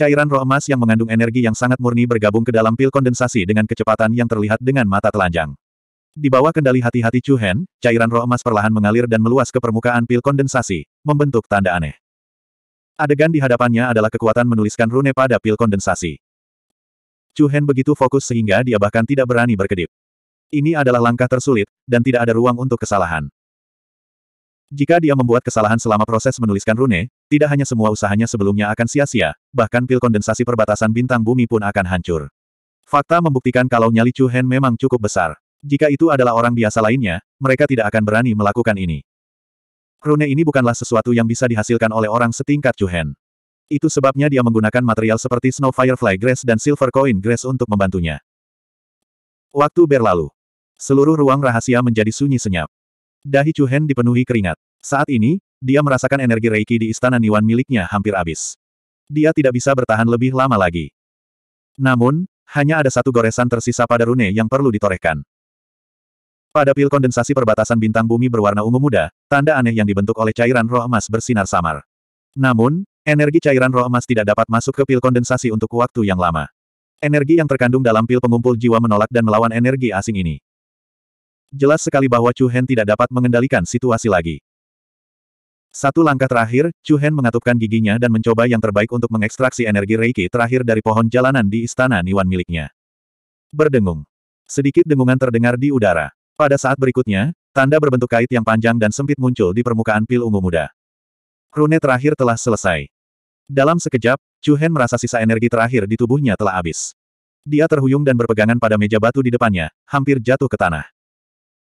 Cairan roh emas yang mengandung energi yang sangat murni bergabung ke dalam pil kondensasi dengan kecepatan yang terlihat dengan mata telanjang. Di bawah kendali hati-hati Chu Hen, cairan roh emas perlahan mengalir dan meluas ke permukaan pil kondensasi, membentuk tanda aneh. Adegan di hadapannya adalah kekuatan menuliskan rune pada pil kondensasi. Chu Hen begitu fokus sehingga dia bahkan tidak berani berkedip. Ini adalah langkah tersulit, dan tidak ada ruang untuk kesalahan. Jika dia membuat kesalahan selama proses menuliskan rune, tidak hanya semua usahanya sebelumnya akan sia-sia, bahkan pil kondensasi perbatasan bintang bumi pun akan hancur. Fakta membuktikan kalau nyali Chu Hen memang cukup besar. Jika itu adalah orang biasa lainnya, mereka tidak akan berani melakukan ini. Rune ini bukanlah sesuatu yang bisa dihasilkan oleh orang setingkat Chu Hen. Itu sebabnya dia menggunakan material seperti Snow Firefly Grass dan Silver Coin Grass untuk membantunya. Waktu berlalu. Seluruh ruang rahasia menjadi sunyi senyap. Dahi Chu Chuhen dipenuhi keringat. Saat ini, dia merasakan energi Reiki di istana Niwan miliknya hampir habis. Dia tidak bisa bertahan lebih lama lagi. Namun, hanya ada satu goresan tersisa pada rune yang perlu ditorehkan. Pada pil kondensasi perbatasan bintang bumi berwarna ungu muda, tanda aneh yang dibentuk oleh cairan roh emas bersinar samar. Namun, energi cairan roh emas tidak dapat masuk ke pil kondensasi untuk waktu yang lama. Energi yang terkandung dalam pil pengumpul jiwa menolak dan melawan energi asing ini. Jelas sekali bahwa Chu Hen tidak dapat mengendalikan situasi lagi. Satu langkah terakhir, Chu Hen mengatupkan giginya dan mencoba yang terbaik untuk mengekstraksi energi Reiki terakhir dari pohon jalanan di istana Niwan miliknya. Berdengung. Sedikit dengungan terdengar di udara. Pada saat berikutnya, tanda berbentuk kait yang panjang dan sempit muncul di permukaan pil ungu muda. Rune terakhir telah selesai. Dalam sekejap, Chu Hen merasa sisa energi terakhir di tubuhnya telah habis. Dia terhuyung dan berpegangan pada meja batu di depannya, hampir jatuh ke tanah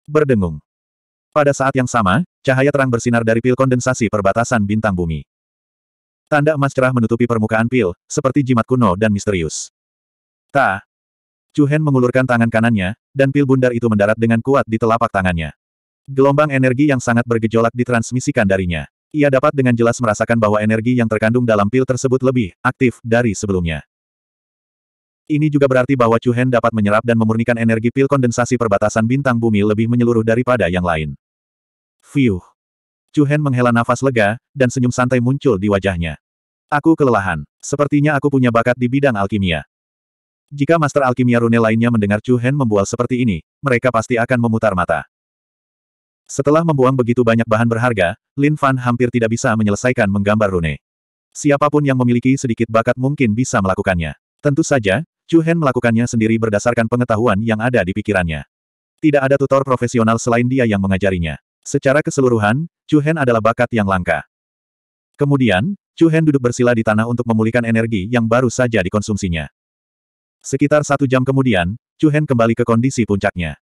berdengung. Pada saat yang sama, cahaya terang bersinar dari pil kondensasi perbatasan bintang bumi. Tanda emas cerah menutupi permukaan pil, seperti jimat kuno dan misterius. Ta. Chuhen mengulurkan tangan kanannya, dan pil bundar itu mendarat dengan kuat di telapak tangannya. Gelombang energi yang sangat bergejolak ditransmisikan darinya. Ia dapat dengan jelas merasakan bahwa energi yang terkandung dalam pil tersebut lebih aktif dari sebelumnya. Ini juga berarti bahwa Chu Hen dapat menyerap dan memurnikan energi pil kondensasi perbatasan bintang bumi lebih menyeluruh daripada yang lain. Fiuh. Chu Hen menghela nafas lega, dan senyum santai muncul di wajahnya. Aku kelelahan. Sepertinya aku punya bakat di bidang alkimia. Jika Master Alkimia Rune lainnya mendengar Chu Hen membual seperti ini, mereka pasti akan memutar mata. Setelah membuang begitu banyak bahan berharga, Lin Fan hampir tidak bisa menyelesaikan menggambar Rune. Siapapun yang memiliki sedikit bakat mungkin bisa melakukannya. Tentu saja, Chu Hen melakukannya sendiri berdasarkan pengetahuan yang ada di pikirannya. Tidak ada tutor profesional selain dia yang mengajarinya. Secara keseluruhan, Chu Hen adalah bakat yang langka. Kemudian, Chu Hen duduk bersila di tanah untuk memulihkan energi yang baru saja dikonsumsinya. Sekitar satu jam kemudian, Chu Hen kembali ke kondisi puncaknya.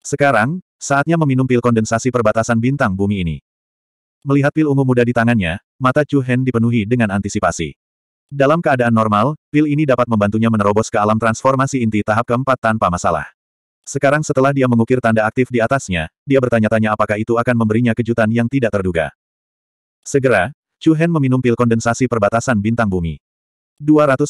Sekarang, saatnya meminum pil kondensasi perbatasan bintang bumi ini. Melihat pil ungu muda di tangannya, mata Chu Hen dipenuhi dengan antisipasi. Dalam keadaan normal, pil ini dapat membantunya menerobos ke alam transformasi inti tahap keempat tanpa masalah. Sekarang setelah dia mengukir tanda aktif di atasnya, dia bertanya-tanya apakah itu akan memberinya kejutan yang tidak terduga. Segera, Chu Hen meminum pil kondensasi perbatasan bintang bumi. 245.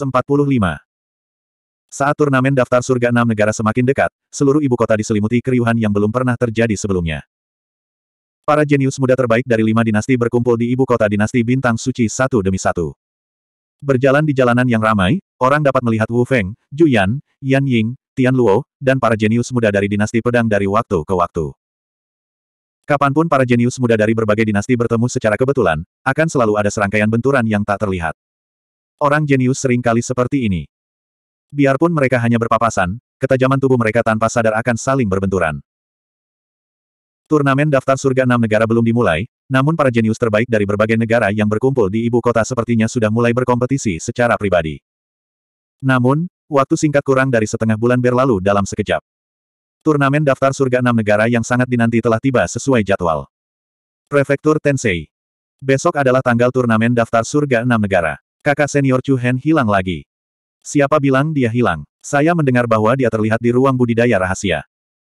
Saat turnamen daftar surga enam negara semakin dekat, seluruh ibu kota diselimuti keriuhan yang belum pernah terjadi sebelumnya. Para jenius muda terbaik dari lima dinasti berkumpul di ibu kota dinasti bintang suci satu demi satu. Berjalan di jalanan yang ramai, orang dapat melihat Wu Feng, Ju Yan, Yan Ying, Tian Luo, dan para jenius muda dari dinasti pedang dari waktu ke waktu. Kapanpun para jenius muda dari berbagai dinasti bertemu secara kebetulan, akan selalu ada serangkaian benturan yang tak terlihat. Orang jenius sering kali seperti ini. Biarpun mereka hanya berpapasan, ketajaman tubuh mereka tanpa sadar akan saling berbenturan. Turnamen daftar surga enam negara belum dimulai, namun para jenius terbaik dari berbagai negara yang berkumpul di ibu kota sepertinya sudah mulai berkompetisi secara pribadi. Namun, waktu singkat kurang dari setengah bulan berlalu dalam sekejap. Turnamen daftar surga enam negara yang sangat dinanti telah tiba sesuai jadwal. Prefektur Tensei. Besok adalah tanggal turnamen daftar surga enam negara. Kakak senior Chu Hen hilang lagi. Siapa bilang dia hilang? Saya mendengar bahwa dia terlihat di ruang budidaya rahasia.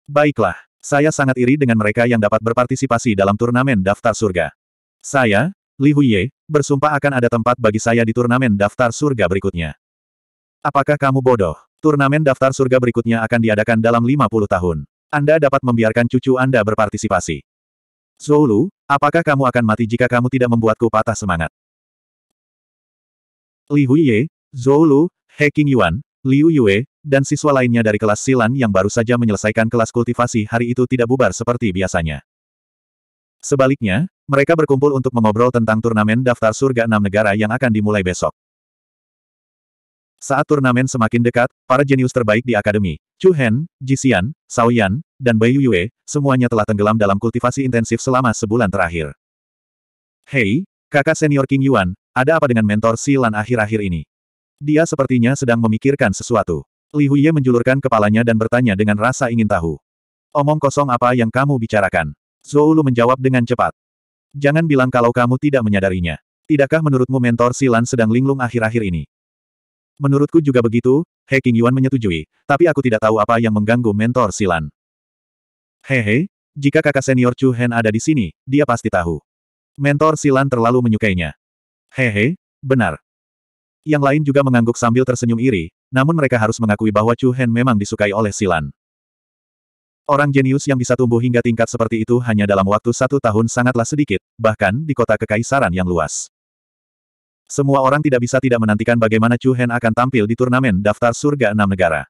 Baiklah. Saya sangat iri dengan mereka yang dapat berpartisipasi dalam turnamen daftar surga. Saya, Li Huiye, bersumpah akan ada tempat bagi saya di turnamen daftar surga berikutnya. Apakah kamu bodoh? Turnamen daftar surga berikutnya akan diadakan dalam 50 tahun. Anda dapat membiarkan cucu Anda berpartisipasi. Zulu, apakah kamu akan mati jika kamu tidak membuatku patah semangat? Li Huiye, Zulu, He Qingyuan, Liu Yue, dan siswa lainnya dari kelas silan yang baru saja menyelesaikan kelas kultivasi hari itu tidak bubar seperti biasanya. Sebaliknya, mereka berkumpul untuk mengobrol tentang turnamen daftar surga enam negara yang akan dimulai besok. Saat turnamen semakin dekat, para jenius terbaik di akademi, Chu Hen, Xian, Sao Yan, dan Bai Yue, semuanya telah tenggelam dalam kultivasi intensif selama sebulan terakhir. Hei, kakak senior King Yuan, ada apa dengan mentor Silan akhir-akhir ini? Dia sepertinya sedang memikirkan sesuatu. Li Huiye menjulurkan kepalanya dan bertanya dengan rasa ingin tahu. Omong kosong apa yang kamu bicarakan? Zhou Lu menjawab dengan cepat. Jangan bilang kalau kamu tidak menyadarinya. Tidakkah menurutmu mentor Silan sedang linglung akhir-akhir ini? Menurutku juga begitu, He King Yuan menyetujui, tapi aku tidak tahu apa yang mengganggu mentor Silan. Hehe, jika kakak senior Chu Hen ada di sini, dia pasti tahu. Mentor Silan terlalu menyukainya. Hehe, benar. Yang lain juga mengangguk sambil tersenyum iri, namun mereka harus mengakui bahwa Chu Hen memang disukai oleh Silan. Orang jenius yang bisa tumbuh hingga tingkat seperti itu hanya dalam waktu satu tahun sangatlah sedikit, bahkan di kota kekaisaran yang luas. Semua orang tidak bisa tidak menantikan bagaimana Chu Hen akan tampil di turnamen daftar surga enam negara.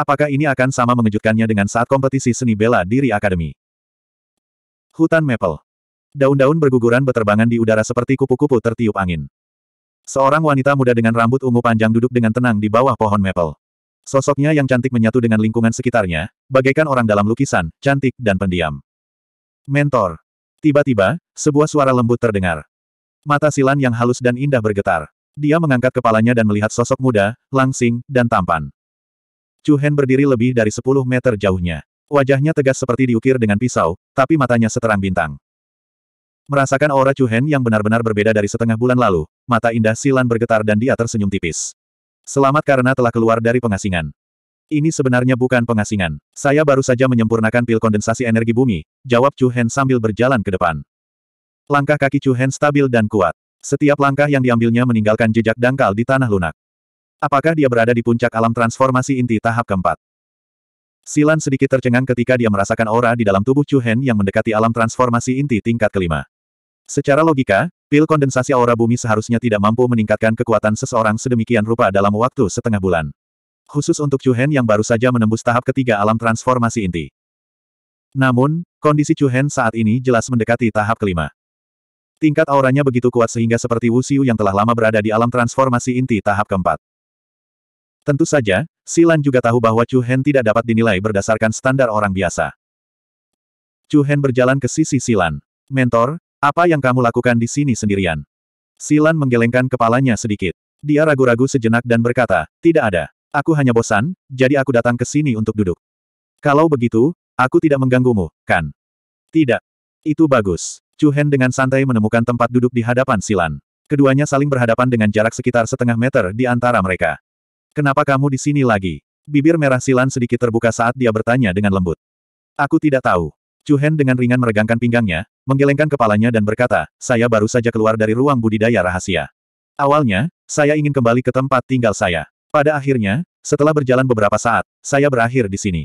Apakah ini akan sama mengejutkannya dengan saat kompetisi seni bela diri akademi? Hutan Maple. Daun-daun berguguran beterbangan di udara seperti kupu-kupu tertiup angin. Seorang wanita muda dengan rambut ungu panjang duduk dengan tenang di bawah pohon maple. Sosoknya yang cantik menyatu dengan lingkungan sekitarnya, bagaikan orang dalam lukisan, cantik dan pendiam. Mentor. Tiba-tiba, sebuah suara lembut terdengar. Mata Silan yang halus dan indah bergetar. Dia mengangkat kepalanya dan melihat sosok muda, langsing, dan tampan. Chu Hen berdiri lebih dari 10 meter jauhnya. Wajahnya tegas seperti diukir dengan pisau, tapi matanya seterang bintang. Merasakan aura Chu Hen yang benar-benar berbeda dari setengah bulan lalu, mata indah Silan bergetar dan dia tersenyum tipis. Selamat karena telah keluar dari pengasingan. Ini sebenarnya bukan pengasingan. Saya baru saja menyempurnakan pil kondensasi energi bumi, jawab Chu Hen sambil berjalan ke depan. Langkah kaki Chu Hen stabil dan kuat. Setiap langkah yang diambilnya meninggalkan jejak dangkal di tanah lunak. Apakah dia berada di puncak alam transformasi inti tahap keempat? Silan sedikit tercengang ketika dia merasakan aura di dalam tubuh Chu Hen yang mendekati alam transformasi inti tingkat kelima. Secara logika, pil kondensasi aura bumi seharusnya tidak mampu meningkatkan kekuatan seseorang sedemikian rupa dalam waktu setengah bulan. Khusus untuk Chu Hen yang baru saja menembus tahap ketiga alam transformasi inti. Namun, kondisi Chu Hen saat ini jelas mendekati tahap kelima. Tingkat auranya begitu kuat sehingga seperti Wu Xiu yang telah lama berada di alam transformasi inti tahap keempat. Tentu saja, Silan juga tahu bahwa Chu Hen tidak dapat dinilai berdasarkan standar orang biasa. Chu Hen berjalan ke sisi Silan. Mentor, apa yang kamu lakukan di sini sendirian? Silan menggelengkan kepalanya sedikit. Dia ragu-ragu sejenak dan berkata, tidak ada. Aku hanya bosan, jadi aku datang ke sini untuk duduk. Kalau begitu, aku tidak mengganggumu, kan? Tidak. Itu bagus. Chuhen dengan santai menemukan tempat duduk di hadapan Silan. Keduanya saling berhadapan dengan jarak sekitar setengah meter di antara mereka. Kenapa kamu di sini lagi? Bibir merah Silan sedikit terbuka saat dia bertanya dengan lembut. Aku tidak tahu. Chuhen dengan ringan meregangkan pinggangnya, menggelengkan kepalanya dan berkata, saya baru saja keluar dari ruang budidaya rahasia. Awalnya, saya ingin kembali ke tempat tinggal saya. Pada akhirnya, setelah berjalan beberapa saat, saya berakhir di sini.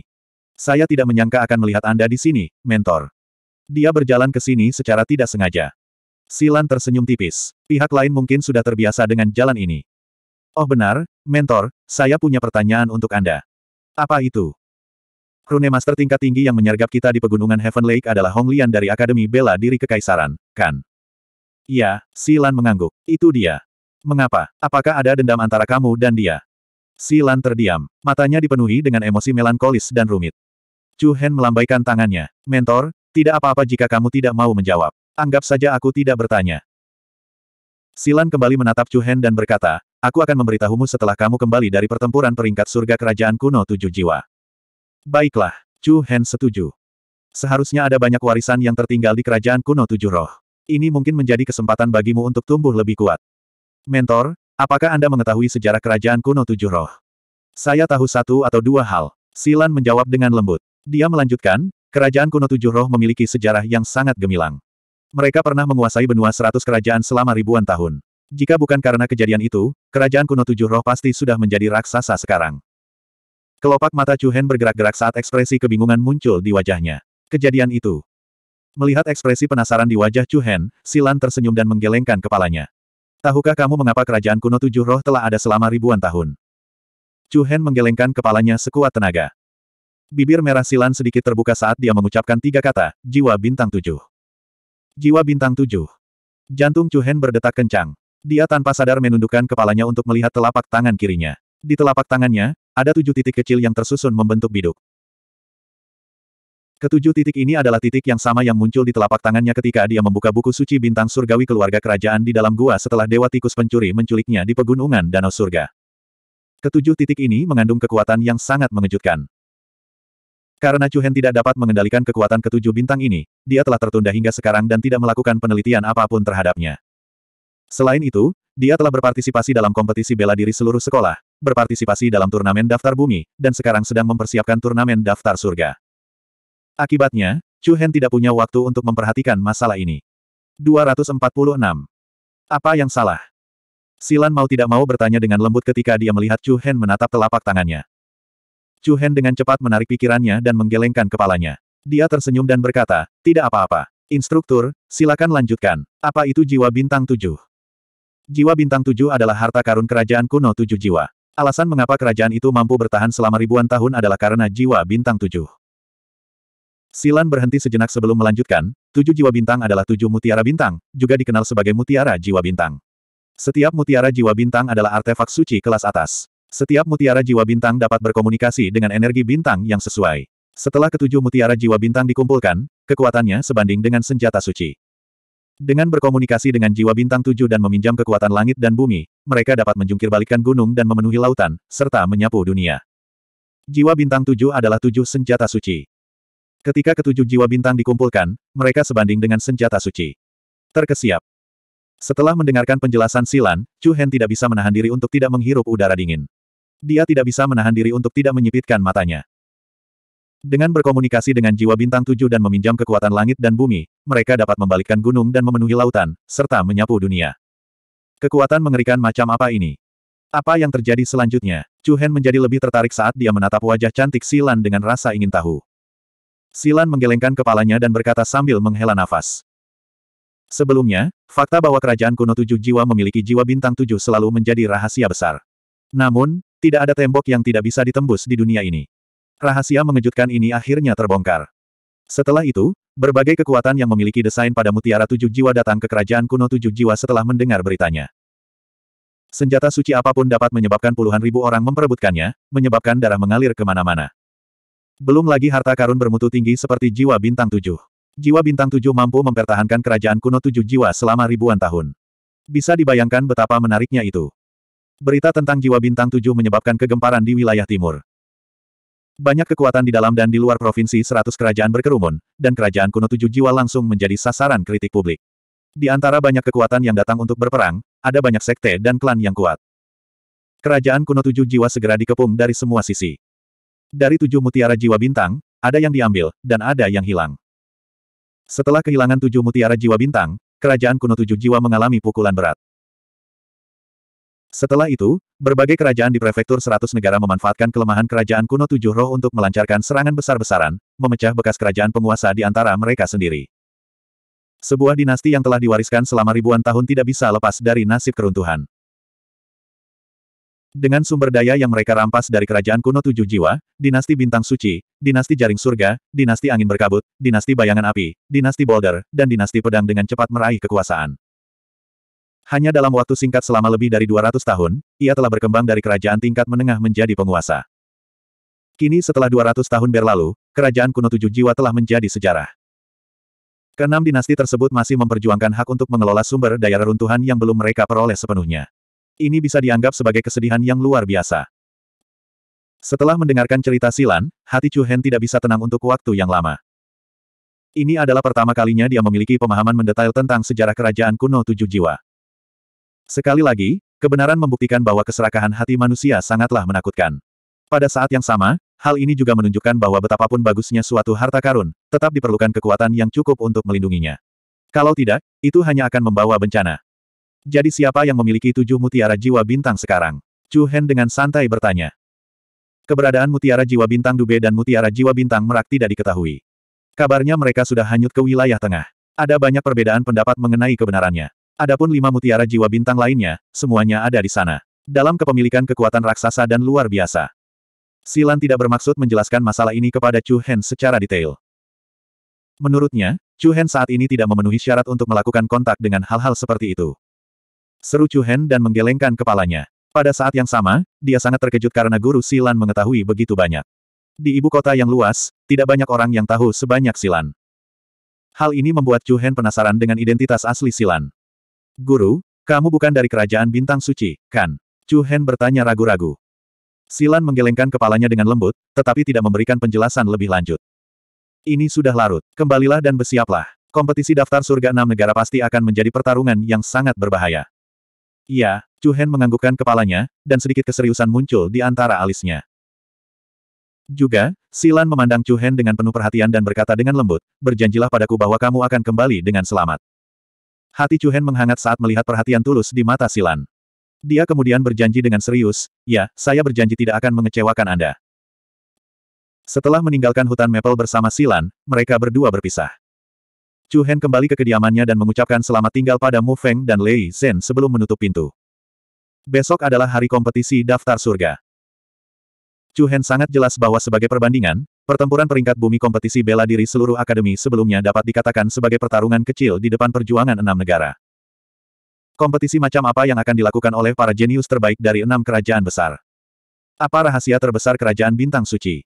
Saya tidak menyangka akan melihat Anda di sini, mentor. Dia berjalan ke sini secara tidak sengaja. Silan tersenyum tipis. Pihak lain mungkin sudah terbiasa dengan jalan ini. Oh benar, mentor, saya punya pertanyaan untuk Anda. Apa itu? Rune Master tingkat tinggi yang menyergap kita di pegunungan Heaven Lake adalah Hong Lian dari Akademi Bela Diri Kekaisaran, kan? Iya, Silan mengangguk. Itu dia. Mengapa? Apakah ada dendam antara kamu dan dia? Silan terdiam. Matanya dipenuhi dengan emosi melankolis dan rumit. Chu Hen melambaikan tangannya. Mentor, tidak apa-apa jika kamu tidak mau menjawab. Anggap saja aku tidak bertanya. Silan kembali menatap Chu Hen dan berkata, Aku akan memberitahumu setelah kamu kembali dari pertempuran peringkat surga kerajaan kuno tujuh jiwa. Baiklah, Chu Hen setuju. Seharusnya ada banyak warisan yang tertinggal di kerajaan kuno tujuh roh. Ini mungkin menjadi kesempatan bagimu untuk tumbuh lebih kuat. Mentor, apakah Anda mengetahui sejarah kerajaan kuno tujuh roh? Saya tahu satu atau dua hal. Silan menjawab dengan lembut. Dia melanjutkan, kerajaan kuno tujuh roh memiliki sejarah yang sangat gemilang. Mereka pernah menguasai benua seratus kerajaan selama ribuan tahun. Jika bukan karena kejadian itu, kerajaan kuno tujuh roh pasti sudah menjadi raksasa sekarang. Kelopak mata Hen bergerak-gerak saat ekspresi kebingungan muncul di wajahnya. Kejadian itu. Melihat ekspresi penasaran di wajah Hen, Silan tersenyum dan menggelengkan kepalanya. Tahukah kamu mengapa kerajaan kuno tujuh roh telah ada selama ribuan tahun? Hen menggelengkan kepalanya sekuat tenaga. Bibir merah Silan sedikit terbuka saat dia mengucapkan tiga kata, jiwa bintang tujuh. Jiwa bintang tujuh. Jantung Hen berdetak kencang. Dia tanpa sadar menundukkan kepalanya untuk melihat telapak tangan kirinya. Di telapak tangannya, ada tujuh titik kecil yang tersusun membentuk biduk. Ketujuh titik ini adalah titik yang sama yang muncul di telapak tangannya ketika dia membuka buku suci bintang surgawi keluarga kerajaan di dalam gua setelah dewa tikus pencuri menculiknya di pegunungan danau surga. Ketujuh titik ini mengandung kekuatan yang sangat mengejutkan. Karena Cuhen tidak dapat mengendalikan kekuatan ketujuh bintang ini, dia telah tertunda hingga sekarang dan tidak melakukan penelitian apapun terhadapnya. Selain itu, dia telah berpartisipasi dalam kompetisi bela diri seluruh sekolah, berpartisipasi dalam turnamen daftar bumi, dan sekarang sedang mempersiapkan turnamen daftar surga. Akibatnya, Chu Hen tidak punya waktu untuk memperhatikan masalah ini. 246. Apa yang salah? Silan mau tidak mau bertanya dengan lembut ketika dia melihat Chu Hen menatap telapak tangannya. Chu Hen dengan cepat menarik pikirannya dan menggelengkan kepalanya. Dia tersenyum dan berkata, tidak apa-apa. Instruktur, silakan lanjutkan. Apa itu jiwa bintang tujuh? Jiwa bintang tujuh adalah harta karun kerajaan kuno tujuh jiwa. Alasan mengapa kerajaan itu mampu bertahan selama ribuan tahun adalah karena jiwa bintang tujuh. Silan berhenti sejenak sebelum melanjutkan, tujuh jiwa bintang adalah tujuh mutiara bintang, juga dikenal sebagai mutiara jiwa bintang. Setiap mutiara jiwa bintang adalah artefak suci kelas atas. Setiap mutiara jiwa bintang dapat berkomunikasi dengan energi bintang yang sesuai. Setelah ketujuh mutiara jiwa bintang dikumpulkan, kekuatannya sebanding dengan senjata suci. Dengan berkomunikasi dengan jiwa bintang tujuh dan meminjam kekuatan langit dan bumi, mereka dapat menjungkirbalikan gunung dan memenuhi lautan, serta menyapu dunia. Jiwa bintang tujuh adalah tujuh senjata suci. Ketika ketujuh jiwa bintang dikumpulkan, mereka sebanding dengan senjata suci. Terkesiap. Setelah mendengarkan penjelasan Silan, Chu Hen tidak bisa menahan diri untuk tidak menghirup udara dingin. Dia tidak bisa menahan diri untuk tidak menyipitkan matanya. Dengan berkomunikasi dengan jiwa bintang tujuh dan meminjam kekuatan langit dan bumi, mereka dapat membalikkan gunung dan memenuhi lautan, serta menyapu dunia. Kekuatan mengerikan macam apa ini? Apa yang terjadi selanjutnya? Chu Hen menjadi lebih tertarik saat dia menatap wajah cantik Silan dengan rasa ingin tahu. Silan menggelengkan kepalanya dan berkata sambil menghela nafas. Sebelumnya, fakta bahwa kerajaan kuno tujuh jiwa memiliki jiwa bintang tujuh selalu menjadi rahasia besar. Namun, tidak ada tembok yang tidak bisa ditembus di dunia ini rahasia mengejutkan ini akhirnya terbongkar. Setelah itu, berbagai kekuatan yang memiliki desain pada mutiara tujuh jiwa datang ke kerajaan kuno tujuh jiwa setelah mendengar beritanya. Senjata suci apapun dapat menyebabkan puluhan ribu orang memperebutkannya, menyebabkan darah mengalir kemana-mana. Belum lagi harta karun bermutu tinggi seperti jiwa bintang tujuh. Jiwa bintang tujuh mampu mempertahankan kerajaan kuno tujuh jiwa selama ribuan tahun. Bisa dibayangkan betapa menariknya itu. Berita tentang jiwa bintang tujuh menyebabkan kegemparan di wilayah timur. Banyak kekuatan di dalam dan di luar provinsi seratus kerajaan berkerumun, dan kerajaan kuno tujuh jiwa langsung menjadi sasaran kritik publik. Di antara banyak kekuatan yang datang untuk berperang, ada banyak sekte dan klan yang kuat. Kerajaan kuno tujuh jiwa segera dikepung dari semua sisi. Dari tujuh mutiara jiwa bintang, ada yang diambil, dan ada yang hilang. Setelah kehilangan tujuh mutiara jiwa bintang, kerajaan kuno tujuh jiwa mengalami pukulan berat. Setelah itu, berbagai kerajaan di prefektur 100 negara memanfaatkan kelemahan kerajaan kuno tujuh roh untuk melancarkan serangan besar-besaran, memecah bekas kerajaan penguasa di antara mereka sendiri. Sebuah dinasti yang telah diwariskan selama ribuan tahun tidak bisa lepas dari nasib keruntuhan. Dengan sumber daya yang mereka rampas dari kerajaan kuno tujuh jiwa, dinasti bintang suci, dinasti jaring surga, dinasti angin berkabut, dinasti bayangan api, dinasti boulder, dan dinasti pedang dengan cepat meraih kekuasaan. Hanya dalam waktu singkat selama lebih dari 200 tahun, ia telah berkembang dari kerajaan tingkat menengah menjadi penguasa. Kini setelah 200 tahun berlalu, kerajaan kuno tujuh jiwa telah menjadi sejarah. Keenam dinasti tersebut masih memperjuangkan hak untuk mengelola sumber daya reruntuhan yang belum mereka peroleh sepenuhnya. Ini bisa dianggap sebagai kesedihan yang luar biasa. Setelah mendengarkan cerita Silan, hati Chu Hen tidak bisa tenang untuk waktu yang lama. Ini adalah pertama kalinya dia memiliki pemahaman mendetail tentang sejarah kerajaan kuno tujuh jiwa. Sekali lagi, kebenaran membuktikan bahwa keserakahan hati manusia sangatlah menakutkan. Pada saat yang sama, hal ini juga menunjukkan bahwa betapapun bagusnya suatu harta karun, tetap diperlukan kekuatan yang cukup untuk melindunginya. Kalau tidak, itu hanya akan membawa bencana. Jadi siapa yang memiliki tujuh mutiara jiwa bintang sekarang? Chu Hen dengan santai bertanya. Keberadaan mutiara jiwa bintang Dube dan mutiara jiwa bintang Merak tidak diketahui. Kabarnya mereka sudah hanyut ke wilayah tengah. Ada banyak perbedaan pendapat mengenai kebenarannya. Adapun lima mutiara jiwa bintang lainnya, semuanya ada di sana. Dalam kepemilikan kekuatan raksasa dan luar biasa. Silan tidak bermaksud menjelaskan masalah ini kepada Chu Hen secara detail. Menurutnya, Chu Hen saat ini tidak memenuhi syarat untuk melakukan kontak dengan hal-hal seperti itu. Seru Chu Hen dan menggelengkan kepalanya. Pada saat yang sama, dia sangat terkejut karena guru Silan mengetahui begitu banyak. Di ibu kota yang luas, tidak banyak orang yang tahu sebanyak Silan. Hal ini membuat Chu Hen penasaran dengan identitas asli Silan. Guru, kamu bukan dari kerajaan bintang suci, kan? Chu Hen bertanya ragu-ragu. Silan menggelengkan kepalanya dengan lembut, tetapi tidak memberikan penjelasan lebih lanjut. Ini sudah larut, kembalilah dan bersiaplah. Kompetisi daftar surga enam negara pasti akan menjadi pertarungan yang sangat berbahaya. Iya, Chu Hen menganggukkan kepalanya, dan sedikit keseriusan muncul di antara alisnya. Juga, Silan memandang Chu Hen dengan penuh perhatian dan berkata dengan lembut, berjanjilah padaku bahwa kamu akan kembali dengan selamat. Hati Chu Hen menghangat saat melihat perhatian tulus di mata Silan. Dia kemudian berjanji dengan serius, ya, saya berjanji tidak akan mengecewakan Anda. Setelah meninggalkan hutan Maple bersama Silan, mereka berdua berpisah. Chu Hen kembali ke kediamannya dan mengucapkan selamat tinggal pada Mu Feng dan Lei Zhen sebelum menutup pintu. Besok adalah hari kompetisi daftar surga. Chu Hen sangat jelas bahwa sebagai perbandingan, Pertempuran peringkat bumi kompetisi bela diri seluruh akademi sebelumnya dapat dikatakan sebagai pertarungan kecil di depan perjuangan enam negara. Kompetisi macam apa yang akan dilakukan oleh para jenius terbaik dari enam kerajaan besar? Apa rahasia terbesar kerajaan bintang suci?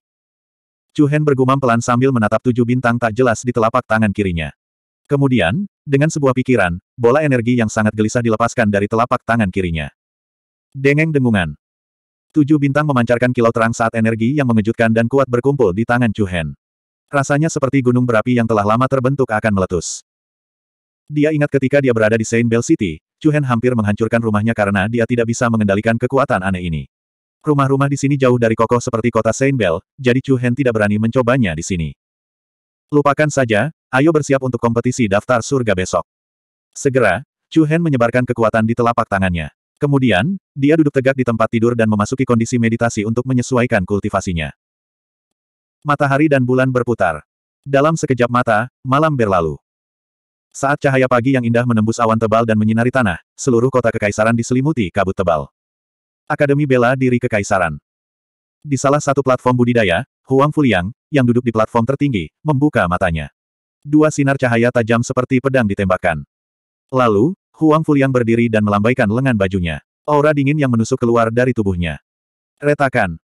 Cuhen bergumam pelan sambil menatap tujuh bintang tak jelas di telapak tangan kirinya. Kemudian, dengan sebuah pikiran, bola energi yang sangat gelisah dilepaskan dari telapak tangan kirinya. Dengeng dengungan. Tujuh bintang memancarkan kilau terang saat energi yang mengejutkan dan kuat berkumpul di tangan Chu Hen. Rasanya seperti gunung berapi yang telah lama terbentuk akan meletus. Dia ingat ketika dia berada di Saint Bell City, Chu Hen hampir menghancurkan rumahnya karena dia tidak bisa mengendalikan kekuatan aneh ini. Rumah-rumah di sini jauh dari kokoh seperti kota Saint Bell, jadi Chu Hen tidak berani mencobanya di sini. Lupakan saja, ayo bersiap untuk kompetisi daftar surga besok. Segera, Chu Hen menyebarkan kekuatan di telapak tangannya. Kemudian, dia duduk tegak di tempat tidur dan memasuki kondisi meditasi untuk menyesuaikan kultivasinya. Matahari dan bulan berputar. Dalam sekejap mata, malam berlalu. Saat cahaya pagi yang indah menembus awan tebal dan menyinari tanah, seluruh kota kekaisaran diselimuti kabut tebal. Akademi Bela Diri Kekaisaran Di salah satu platform budidaya, Huang Fuliang, yang duduk di platform tertinggi, membuka matanya. Dua sinar cahaya tajam seperti pedang ditembakkan. Lalu, Huang Fuliang berdiri dan melambaikan lengan bajunya. Aura dingin yang menusuk keluar dari tubuhnya. Retakan.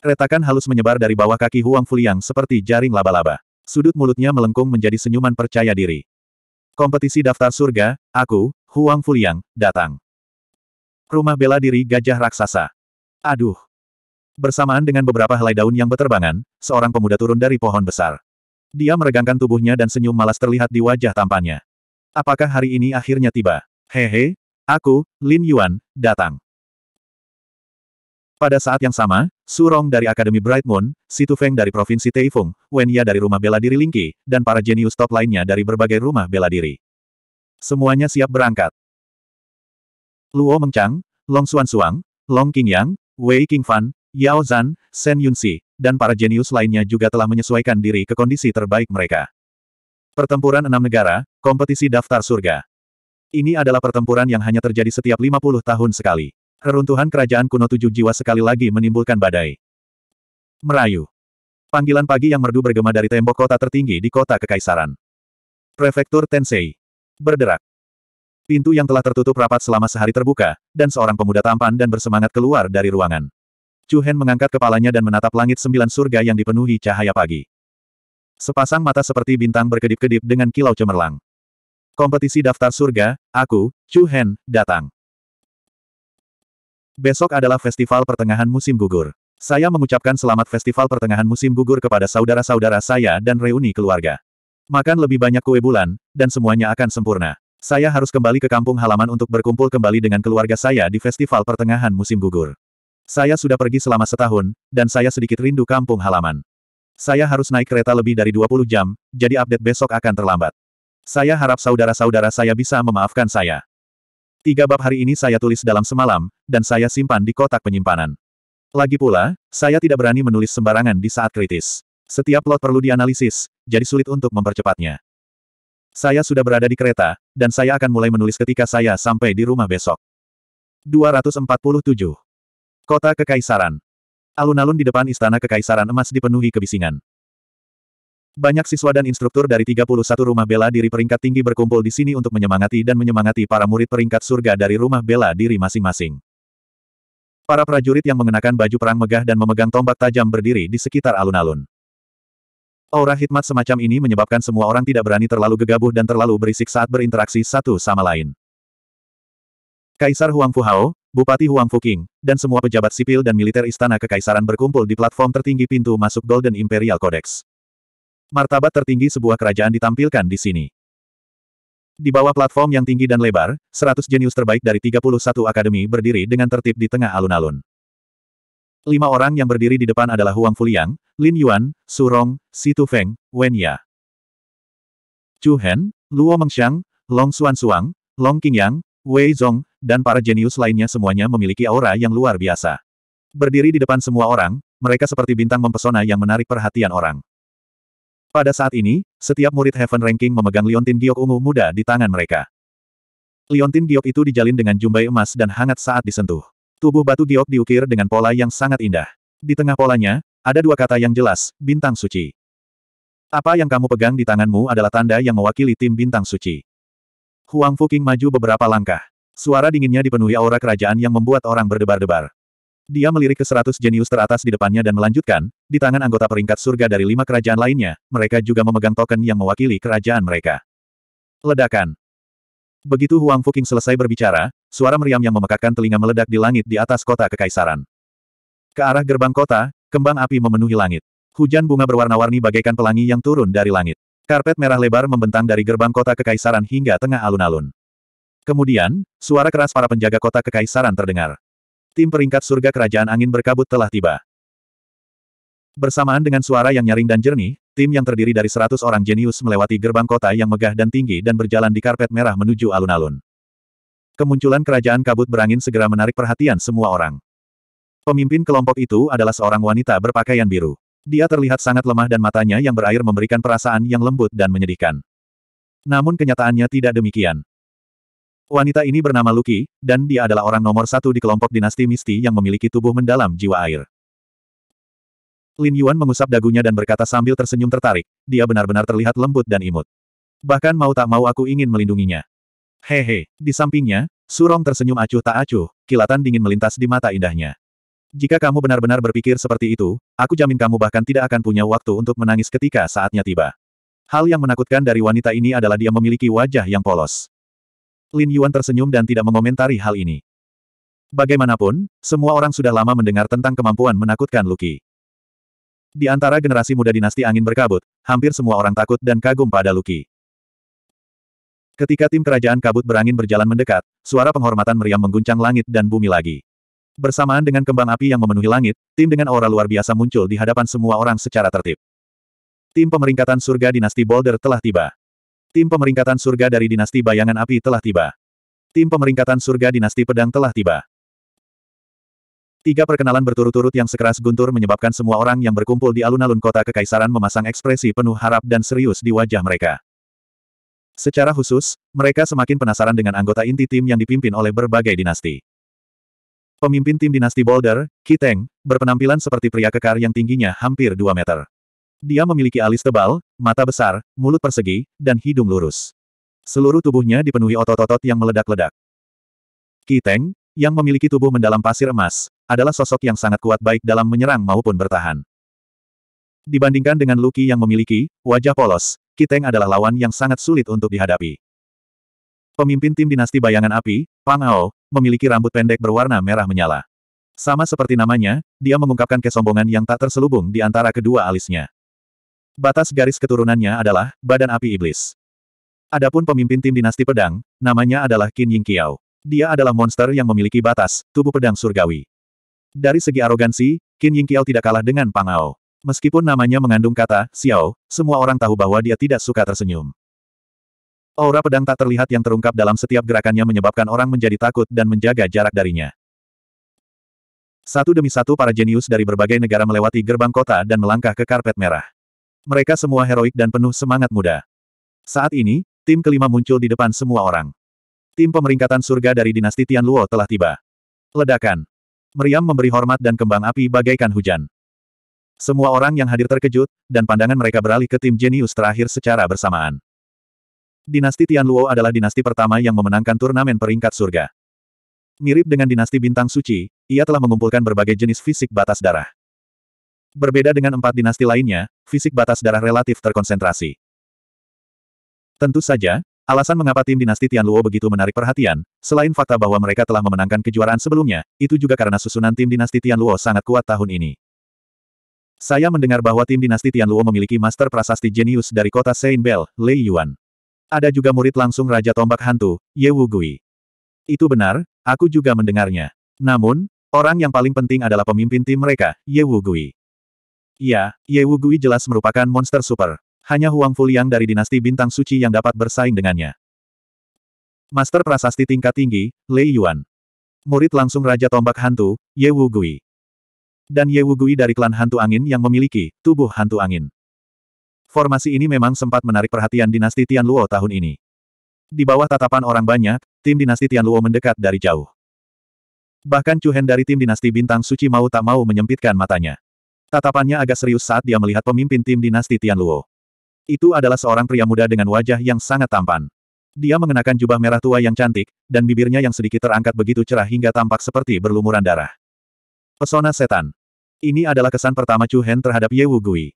Retakan halus menyebar dari bawah kaki Huang Fuliang seperti jaring laba-laba. Sudut mulutnya melengkung menjadi senyuman percaya diri. Kompetisi daftar surga, aku, Huang Fuliang, datang. Rumah bela diri gajah raksasa. Aduh. Bersamaan dengan beberapa helai daun yang berterbangan, seorang pemuda turun dari pohon besar. Dia meregangkan tubuhnya dan senyum malas terlihat di wajah tampannya apakah hari ini akhirnya tiba? Hehe, aku, Lin Yuan, datang. Pada saat yang sama, Surong dari Akademi Bright Moon, Situ Feng dari Provinsi Teifeng, Wenya dari Rumah Bela Diri Lingqi, dan para jenius top lainnya dari berbagai rumah bela diri. Semuanya siap berangkat. Luo Mengchang, Long Xuan Suang, Long King Yang, Wei King Fan, Yao Zan, Shen Yunxi, dan para jenius lainnya juga telah menyesuaikan diri ke kondisi terbaik mereka. Pertempuran Enam Negara, Kompetisi Daftar Surga. Ini adalah pertempuran yang hanya terjadi setiap 50 tahun sekali. Reruntuhan kerajaan kuno tujuh jiwa sekali lagi menimbulkan badai. Merayu. Panggilan pagi yang merdu bergema dari tembok kota tertinggi di kota Kekaisaran. Prefektur Tensei. Berderak. Pintu yang telah tertutup rapat selama sehari terbuka, dan seorang pemuda tampan dan bersemangat keluar dari ruangan. Chu Hen mengangkat kepalanya dan menatap langit sembilan surga yang dipenuhi cahaya pagi. Sepasang mata seperti bintang berkedip-kedip dengan kilau cemerlang. Kompetisi daftar surga, aku, Chu Hen, datang. Besok adalah festival pertengahan musim gugur. Saya mengucapkan selamat festival pertengahan musim gugur kepada saudara-saudara saya dan reuni keluarga. Makan lebih banyak kue bulan, dan semuanya akan sempurna. Saya harus kembali ke kampung halaman untuk berkumpul kembali dengan keluarga saya di festival pertengahan musim gugur. Saya sudah pergi selama setahun, dan saya sedikit rindu kampung halaman. Saya harus naik kereta lebih dari 20 jam, jadi update besok akan terlambat. Saya harap saudara-saudara saya bisa memaafkan saya. Tiga bab hari ini saya tulis dalam semalam, dan saya simpan di kotak penyimpanan. Lagi pula, saya tidak berani menulis sembarangan di saat kritis. Setiap plot perlu dianalisis, jadi sulit untuk mempercepatnya. Saya sudah berada di kereta, dan saya akan mulai menulis ketika saya sampai di rumah besok. 247. Kota Kekaisaran Alun-alun di depan Istana Kekaisaran Emas dipenuhi kebisingan. Banyak siswa dan instruktur dari 31 rumah bela diri peringkat tinggi berkumpul di sini untuk menyemangati dan menyemangati para murid peringkat surga dari rumah bela diri masing-masing. Para prajurit yang mengenakan baju perang megah dan memegang tombak tajam berdiri di sekitar alun-alun. Aura hikmat semacam ini menyebabkan semua orang tidak berani terlalu gegabah dan terlalu berisik saat berinteraksi satu sama lain. Kaisar Huang Hao. Bupati Huang Fuking, dan semua pejabat sipil dan militer Istana Kekaisaran berkumpul di platform tertinggi pintu masuk Golden Imperial Codex. Martabat tertinggi sebuah kerajaan ditampilkan di sini. Di bawah platform yang tinggi dan lebar, 100 jenius terbaik dari 31 akademi berdiri dengan tertib di tengah alun-alun. Lima orang yang berdiri di depan adalah Huang Fuliang, Lin Yuan, Su Rong, Tu Feng, Wen Ya. Chu Hen, Luo Mengxiang, Long Xuan Suang, Long Qingyang, Wei Zong, dan para jenius lainnya semuanya memiliki aura yang luar biasa. Berdiri di depan semua orang, mereka seperti bintang mempesona yang menarik perhatian orang. Pada saat ini, setiap murid Heaven Ranking memegang liontin giok ungu muda di tangan mereka. Liontin giok itu dijalin dengan jumbai emas dan hangat saat disentuh. Tubuh batu giok diukir dengan pola yang sangat indah. Di tengah polanya, ada dua kata yang jelas, bintang suci. Apa yang kamu pegang di tanganmu adalah tanda yang mewakili tim bintang suci. Huang Fuking maju beberapa langkah. Suara dinginnya dipenuhi aura kerajaan yang membuat orang berdebar-debar. Dia melirik ke seratus jenius teratas di depannya dan melanjutkan, di tangan anggota peringkat surga dari lima kerajaan lainnya, mereka juga memegang token yang mewakili kerajaan mereka. Ledakan. Begitu Huang Fuqing selesai berbicara, suara meriam yang memekakkan telinga meledak di langit di atas kota kekaisaran. Ke arah gerbang kota, kembang api memenuhi langit. Hujan bunga berwarna-warni bagaikan pelangi yang turun dari langit. Karpet merah lebar membentang dari gerbang kota kekaisaran hingga tengah alun-alun. Kemudian, suara keras para penjaga kota kekaisaran terdengar. Tim peringkat surga kerajaan angin berkabut telah tiba. Bersamaan dengan suara yang nyaring dan jernih, tim yang terdiri dari seratus orang jenius melewati gerbang kota yang megah dan tinggi dan berjalan di karpet merah menuju alun-alun. Kemunculan kerajaan kabut berangin segera menarik perhatian semua orang. Pemimpin kelompok itu adalah seorang wanita berpakaian biru. Dia terlihat sangat lemah dan matanya yang berair memberikan perasaan yang lembut dan menyedihkan. Namun kenyataannya tidak demikian. Wanita ini bernama Luki, dan dia adalah orang nomor satu di kelompok dinasti misti yang memiliki tubuh mendalam jiwa air. Lin Yuan mengusap dagunya dan berkata sambil tersenyum tertarik, dia benar-benar terlihat lembut dan imut. Bahkan mau tak mau aku ingin melindunginya. Hehe, di sampingnya, Surong tersenyum acuh tak acuh, kilatan dingin melintas di mata indahnya. Jika kamu benar-benar berpikir seperti itu, aku jamin kamu bahkan tidak akan punya waktu untuk menangis ketika saatnya tiba. Hal yang menakutkan dari wanita ini adalah dia memiliki wajah yang polos. Lin Yuan tersenyum dan tidak mengomentari hal ini. Bagaimanapun, semua orang sudah lama mendengar tentang kemampuan menakutkan Luki. Di antara generasi muda dinasti angin berkabut, hampir semua orang takut dan kagum pada Luki. Ketika tim kerajaan kabut berangin berjalan mendekat, suara penghormatan meriam mengguncang langit dan bumi lagi. Bersamaan dengan kembang api yang memenuhi langit, tim dengan aura luar biasa muncul di hadapan semua orang secara tertib. Tim pemeringkatan surga dinasti Boulder telah tiba. Tim pemeringkatan surga dari dinasti bayangan api telah tiba. Tim pemeringkatan surga dinasti pedang telah tiba. Tiga perkenalan berturut-turut yang sekeras guntur menyebabkan semua orang yang berkumpul di alun-alun kota kekaisaran memasang ekspresi penuh harap dan serius di wajah mereka. Secara khusus, mereka semakin penasaran dengan anggota inti tim yang dipimpin oleh berbagai dinasti. Pemimpin tim dinasti Boulder, Kiteng, berpenampilan seperti pria kekar yang tingginya hampir 2 meter. Dia memiliki alis tebal, mata besar, mulut persegi, dan hidung lurus. Seluruh tubuhnya dipenuhi otot-otot yang meledak-ledak. Kiteng, yang memiliki tubuh mendalam pasir emas, adalah sosok yang sangat kuat baik dalam menyerang maupun bertahan. Dibandingkan dengan Luki yang memiliki wajah polos, Kiteng adalah lawan yang sangat sulit untuk dihadapi. Pemimpin tim dinasti bayangan api, Pang Ao, memiliki rambut pendek berwarna merah menyala. Sama seperti namanya, dia mengungkapkan kesombongan yang tak terselubung di antara kedua alisnya. Batas garis keturunannya adalah Badan Api Iblis. Adapun pemimpin tim dinasti pedang, namanya adalah Qin Ying Qiao. Dia adalah monster yang memiliki batas, tubuh pedang surgawi. Dari segi arogansi, Qin Ying Qiao tidak kalah dengan Pang Ao. Meskipun namanya mengandung kata, Xiao, semua orang tahu bahwa dia tidak suka tersenyum. Aura pedang tak terlihat yang terungkap dalam setiap gerakannya menyebabkan orang menjadi takut dan menjaga jarak darinya. Satu demi satu para jenius dari berbagai negara melewati gerbang kota dan melangkah ke karpet merah. Mereka semua heroik dan penuh semangat muda. Saat ini, tim kelima muncul di depan semua orang. Tim pemeringkatan surga dari dinasti Tianluo telah tiba. Ledakan. Meriam memberi hormat dan kembang api bagaikan hujan. Semua orang yang hadir terkejut, dan pandangan mereka beralih ke tim jenius terakhir secara bersamaan. Dinasti Tianluo adalah dinasti pertama yang memenangkan turnamen peringkat surga. Mirip dengan dinasti bintang suci, ia telah mengumpulkan berbagai jenis fisik batas darah. Berbeda dengan empat dinasti lainnya, fisik batas darah relatif terkonsentrasi. Tentu saja, alasan mengapa tim dinasti Tianluo begitu menarik perhatian, selain fakta bahwa mereka telah memenangkan kejuaraan sebelumnya, itu juga karena susunan tim dinasti Tianluo sangat kuat tahun ini. Saya mendengar bahwa tim dinasti Tianluo memiliki master prasasti jenius dari kota Saint Bell, Lei Yuan. Ada juga murid langsung Raja Tombak Hantu, Ye Wu Gui. Itu benar, aku juga mendengarnya. Namun, orang yang paling penting adalah pemimpin tim mereka, Ye Wu Gui. Iya, Ye Wu Gui jelas merupakan monster super. Hanya Huang Fuliang dari dinasti bintang suci yang dapat bersaing dengannya. Master prasasti tingkat tinggi, Lei Yuan. Murid langsung Raja Tombak Hantu, Ye Wu Gui, Dan Ye Wu Gui dari klan Hantu Angin yang memiliki tubuh Hantu Angin. Formasi ini memang sempat menarik perhatian dinasti Tian Luo tahun ini. Di bawah tatapan orang banyak, tim dinasti Tian Luo mendekat dari jauh. Bahkan Chu Hen dari tim dinasti Bintang Suci mau tak mau menyempitkan matanya. Tatapannya agak serius saat dia melihat pemimpin tim dinasti Tianluo. Itu adalah seorang pria muda dengan wajah yang sangat tampan. Dia mengenakan jubah merah tua yang cantik, dan bibirnya yang sedikit terangkat begitu cerah hingga tampak seperti berlumuran darah. Pesona setan. Ini adalah kesan pertama Chu Hen terhadap Ye Wu Gui.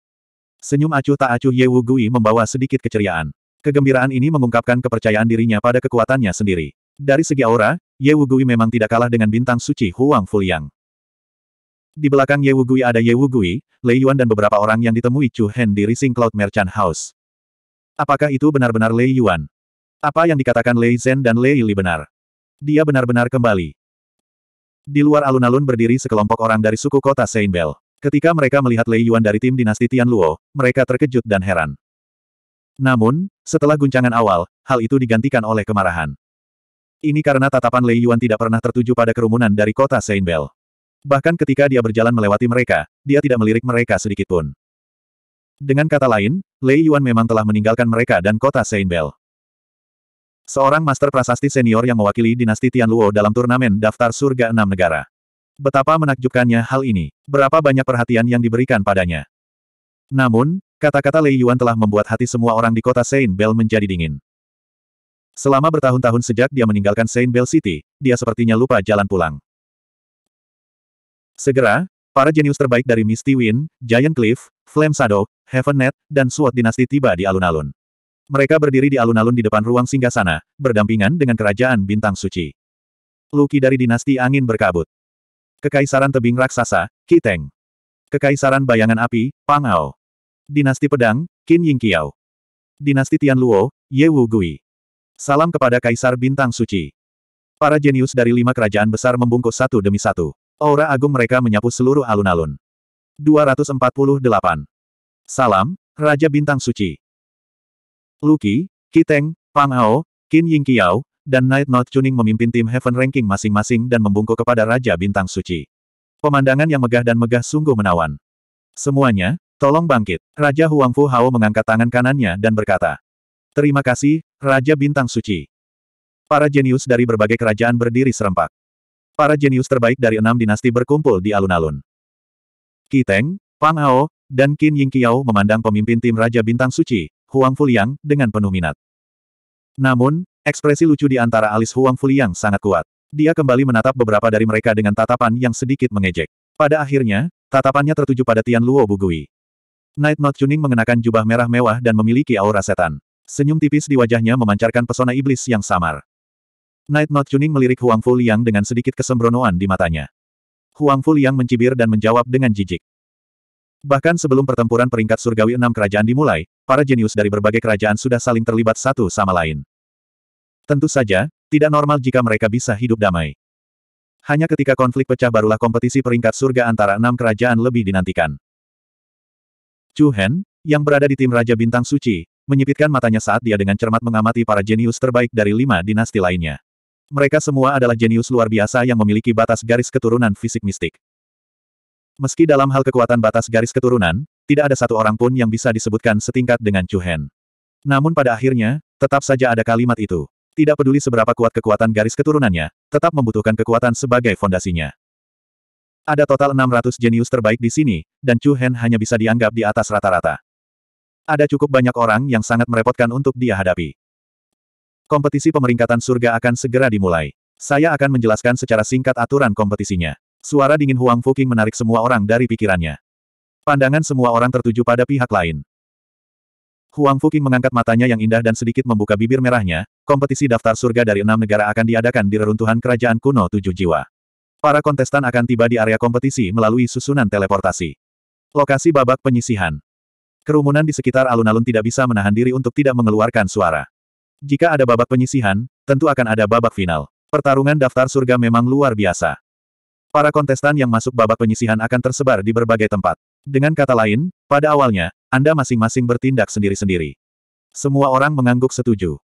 Senyum acuh tak acuh Ye Wu Gui membawa sedikit keceriaan. Kegembiraan ini mengungkapkan kepercayaan dirinya pada kekuatannya sendiri. Dari segi aura, Ye Wu Gui memang tidak kalah dengan bintang suci Huang Fuliang. Di belakang Ye Wugui ada Ye Wugui, Lei Yuan dan beberapa orang yang ditemui Chu Hen di Rising Cloud Merchant House. Apakah itu benar-benar Lei Yuan? Apa yang dikatakan Lei Zhen dan Lei Li benar? Dia benar-benar kembali. Di luar alun-alun berdiri sekelompok orang dari suku kota Seinbel. Ketika mereka melihat Lei Yuan dari tim dinasti Tian Luo, mereka terkejut dan heran. Namun, setelah guncangan awal, hal itu digantikan oleh kemarahan. Ini karena tatapan Lei Yuan tidak pernah tertuju pada kerumunan dari kota Seinbel. Bahkan ketika dia berjalan melewati mereka, dia tidak melirik mereka sedikitpun. Dengan kata lain, Lei Yuan memang telah meninggalkan mereka dan kota Saint Bell. Seorang master prasasti senior yang mewakili dinasti Tianluo dalam turnamen daftar surga enam negara. Betapa menakjubkannya hal ini, berapa banyak perhatian yang diberikan padanya. Namun, kata-kata Lei Yuan telah membuat hati semua orang di kota Saint Bell menjadi dingin. Selama bertahun-tahun sejak dia meninggalkan Saint Bell City, dia sepertinya lupa jalan pulang. Segera, para jenius terbaik dari Misty Wind, Giant Cliff, Flame Shadow, Heaven Net, dan Sword Dynasty tiba di alun-alun. Mereka berdiri di alun-alun di depan ruang singgasana, berdampingan dengan kerajaan bintang suci. Luki dari dinasti angin berkabut. Kekaisaran tebing raksasa, Kiteng. Kekaisaran bayangan api, Pangao. Dinasti pedang, Qin Yingqiao. Dinasti Tian Luo, Ye Wu Gui. Salam kepada Kaisar Bintang Suci. Para jenius dari lima kerajaan besar membungkus satu demi satu. Aura agung mereka menyapu seluruh alun-alun. 248. Salam, Raja Bintang Suci. Luki, Kiteng, Pang Ao, Qin Ying Qiao, dan Night Not Chuning memimpin tim Heaven Ranking masing-masing dan membungkuk kepada Raja Bintang Suci. Pemandangan yang megah dan megah sungguh menawan. Semuanya, tolong bangkit. Raja Huang Fu Hao mengangkat tangan kanannya dan berkata, Terima kasih, Raja Bintang Suci. Para jenius dari berbagai kerajaan berdiri serempak. Para jenius terbaik dari enam dinasti berkumpul di alun-alun. Kiteng, Pang Ao, dan Qin Ying Qiao memandang pemimpin tim Raja Bintang Suci, Huang Fuliang, dengan penuh minat. Namun, ekspresi lucu di antara alis Huang Fuliang sangat kuat. Dia kembali menatap beberapa dari mereka dengan tatapan yang sedikit mengejek. Pada akhirnya, tatapannya tertuju pada Tian Luo Bugui. Night Not Chuning mengenakan jubah merah mewah dan memiliki aura setan. Senyum tipis di wajahnya memancarkan pesona iblis yang samar. Night Not Chuning melirik Huang Fu Liang dengan sedikit kesembronoan di matanya. Huang Fu Liang mencibir dan menjawab dengan jijik. Bahkan sebelum pertempuran peringkat surgawi enam kerajaan dimulai, para jenius dari berbagai kerajaan sudah saling terlibat satu sama lain. Tentu saja, tidak normal jika mereka bisa hidup damai. Hanya ketika konflik pecah barulah kompetisi peringkat surga antara enam kerajaan lebih dinantikan. Chu Hen, yang berada di tim Raja Bintang Suci, menyipitkan matanya saat dia dengan cermat mengamati para jenius terbaik dari lima dinasti lainnya. Mereka semua adalah jenius luar biasa yang memiliki batas garis keturunan fisik mistik. Meski dalam hal kekuatan batas garis keturunan, tidak ada satu orang pun yang bisa disebutkan setingkat dengan Chu Hen. Namun pada akhirnya, tetap saja ada kalimat itu. Tidak peduli seberapa kuat kekuatan garis keturunannya, tetap membutuhkan kekuatan sebagai fondasinya. Ada total 600 jenius terbaik di sini, dan Chu Hen hanya bisa dianggap di atas rata-rata. Ada cukup banyak orang yang sangat merepotkan untuk dia hadapi. Kompetisi pemeringkatan surga akan segera dimulai. Saya akan menjelaskan secara singkat aturan kompetisinya. Suara dingin Huang Fuqing menarik semua orang dari pikirannya. Pandangan semua orang tertuju pada pihak lain. Huang Fuqing mengangkat matanya yang indah dan sedikit membuka bibir merahnya, kompetisi daftar surga dari enam negara akan diadakan di reruntuhan kerajaan kuno tujuh jiwa. Para kontestan akan tiba di area kompetisi melalui susunan teleportasi. Lokasi babak penyisihan. Kerumunan di sekitar alun-alun tidak bisa menahan diri untuk tidak mengeluarkan suara. Jika ada babak penyisihan, tentu akan ada babak final. Pertarungan daftar surga memang luar biasa. Para kontestan yang masuk babak penyisihan akan tersebar di berbagai tempat. Dengan kata lain, pada awalnya, Anda masing-masing bertindak sendiri-sendiri. Semua orang mengangguk setuju.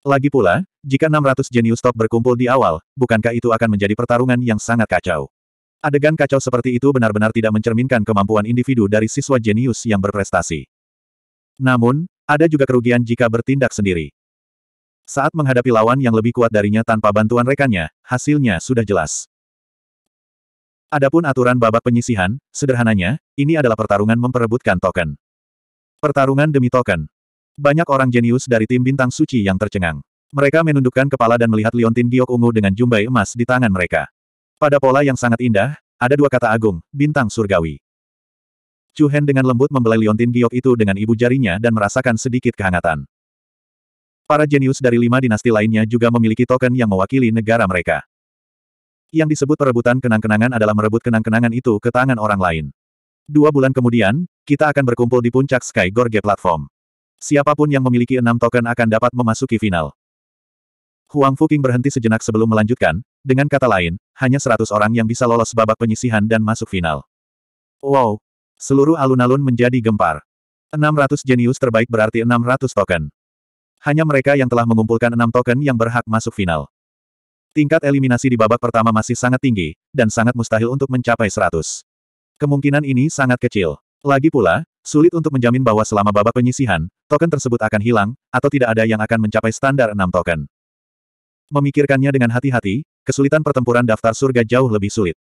Lagi pula, jika 600 jenius top berkumpul di awal, bukankah itu akan menjadi pertarungan yang sangat kacau? Adegan kacau seperti itu benar-benar tidak mencerminkan kemampuan individu dari siswa jenius yang berprestasi. Namun, ada juga kerugian jika bertindak sendiri. Saat menghadapi lawan yang lebih kuat darinya tanpa bantuan rekannya, hasilnya sudah jelas. Adapun aturan babak penyisihan, sederhananya, ini adalah pertarungan memperebutkan token. Pertarungan demi token. Banyak orang jenius dari tim bintang suci yang tercengang. Mereka menundukkan kepala dan melihat liontin giok ungu dengan jumbai emas di tangan mereka. Pada pola yang sangat indah, ada dua kata agung, bintang surgawi. Chu Hen dengan lembut membelai liontin giok itu dengan ibu jarinya dan merasakan sedikit kehangatan. Para jenius dari lima dinasti lainnya juga memiliki token yang mewakili negara mereka. Yang disebut perebutan kenang-kenangan adalah merebut kenang-kenangan itu ke tangan orang lain. Dua bulan kemudian, kita akan berkumpul di puncak Sky Gorge Platform. Siapapun yang memiliki enam token akan dapat memasuki final. Huang Fuqing berhenti sejenak sebelum melanjutkan, dengan kata lain, hanya seratus orang yang bisa lolos babak penyisihan dan masuk final. Wow! Seluruh alun-alun menjadi gempar. Enam ratus jenius terbaik berarti enam ratus token. Hanya mereka yang telah mengumpulkan enam token yang berhak masuk final. Tingkat eliminasi di babak pertama masih sangat tinggi, dan sangat mustahil untuk mencapai 100. Kemungkinan ini sangat kecil. Lagi pula, sulit untuk menjamin bahwa selama babak penyisihan, token tersebut akan hilang, atau tidak ada yang akan mencapai standar enam token. Memikirkannya dengan hati-hati, kesulitan pertempuran daftar surga jauh lebih sulit.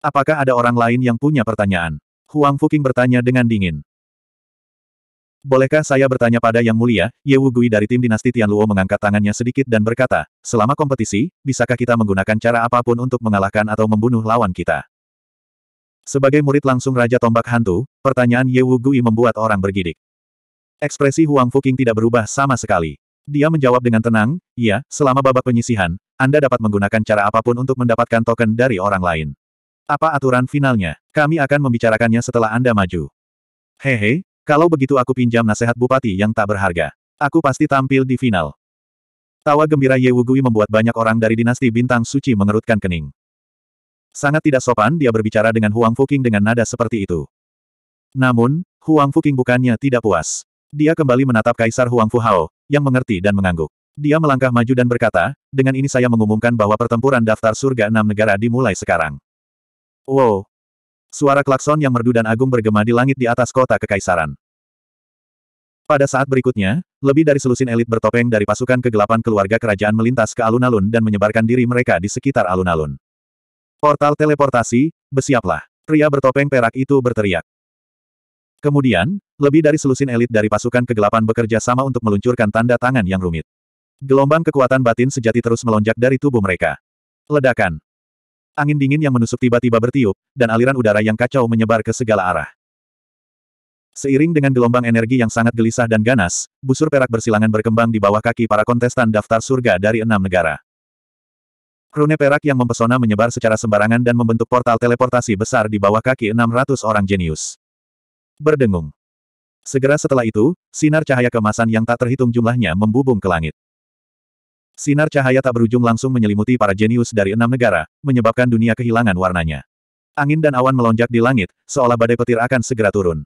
Apakah ada orang lain yang punya pertanyaan? Huang Fuking bertanya dengan dingin. Bolehkah saya bertanya pada Yang Mulia, Ye Wu Gui dari tim dinasti Tianluo mengangkat tangannya sedikit dan berkata, selama kompetisi, bisakah kita menggunakan cara apapun untuk mengalahkan atau membunuh lawan kita? Sebagai murid langsung Raja Tombak Hantu, pertanyaan Ye Wu Gui membuat orang bergidik. Ekspresi Huang Fuking tidak berubah sama sekali. Dia menjawab dengan tenang, ya, selama babak penyisihan, Anda dapat menggunakan cara apapun untuk mendapatkan token dari orang lain. Apa aturan finalnya? Kami akan membicarakannya setelah Anda maju. Hehe, kalau begitu aku pinjam nasihat bupati yang tak berharga. Aku pasti tampil di final. Tawa gembira Ye Wugui membuat banyak orang dari dinasti bintang suci mengerutkan kening. Sangat tidak sopan dia berbicara dengan Huang Fuking dengan nada seperti itu. Namun, Huang Fuking bukannya tidak puas. Dia kembali menatap Kaisar Huang Fuhao, yang mengerti dan mengangguk. Dia melangkah maju dan berkata, dengan ini saya mengumumkan bahwa pertempuran daftar surga enam negara dimulai sekarang. Wow, Suara klakson yang merdu dan agung bergema di langit di atas kota kekaisaran. Pada saat berikutnya, lebih dari selusin elit bertopeng dari pasukan kegelapan keluarga kerajaan melintas ke alun-alun dan menyebarkan diri mereka di sekitar alun-alun. Portal teleportasi, bersiaplah. Pria bertopeng perak itu berteriak. Kemudian, lebih dari selusin elit dari pasukan kegelapan bekerja sama untuk meluncurkan tanda tangan yang rumit. Gelombang kekuatan batin sejati terus melonjak dari tubuh mereka. Ledakan. Angin dingin yang menusuk tiba-tiba bertiup, dan aliran udara yang kacau menyebar ke segala arah. Seiring dengan gelombang energi yang sangat gelisah dan ganas, busur perak bersilangan berkembang di bawah kaki para kontestan daftar surga dari enam negara. Rune perak yang mempesona menyebar secara sembarangan dan membentuk portal teleportasi besar di bawah kaki 600 orang jenius. Berdengung. Segera setelah itu, sinar cahaya kemasan yang tak terhitung jumlahnya membubung ke langit. Sinar cahaya tak berujung langsung menyelimuti para jenius dari enam negara, menyebabkan dunia kehilangan warnanya. Angin dan awan melonjak di langit, seolah badai petir akan segera turun.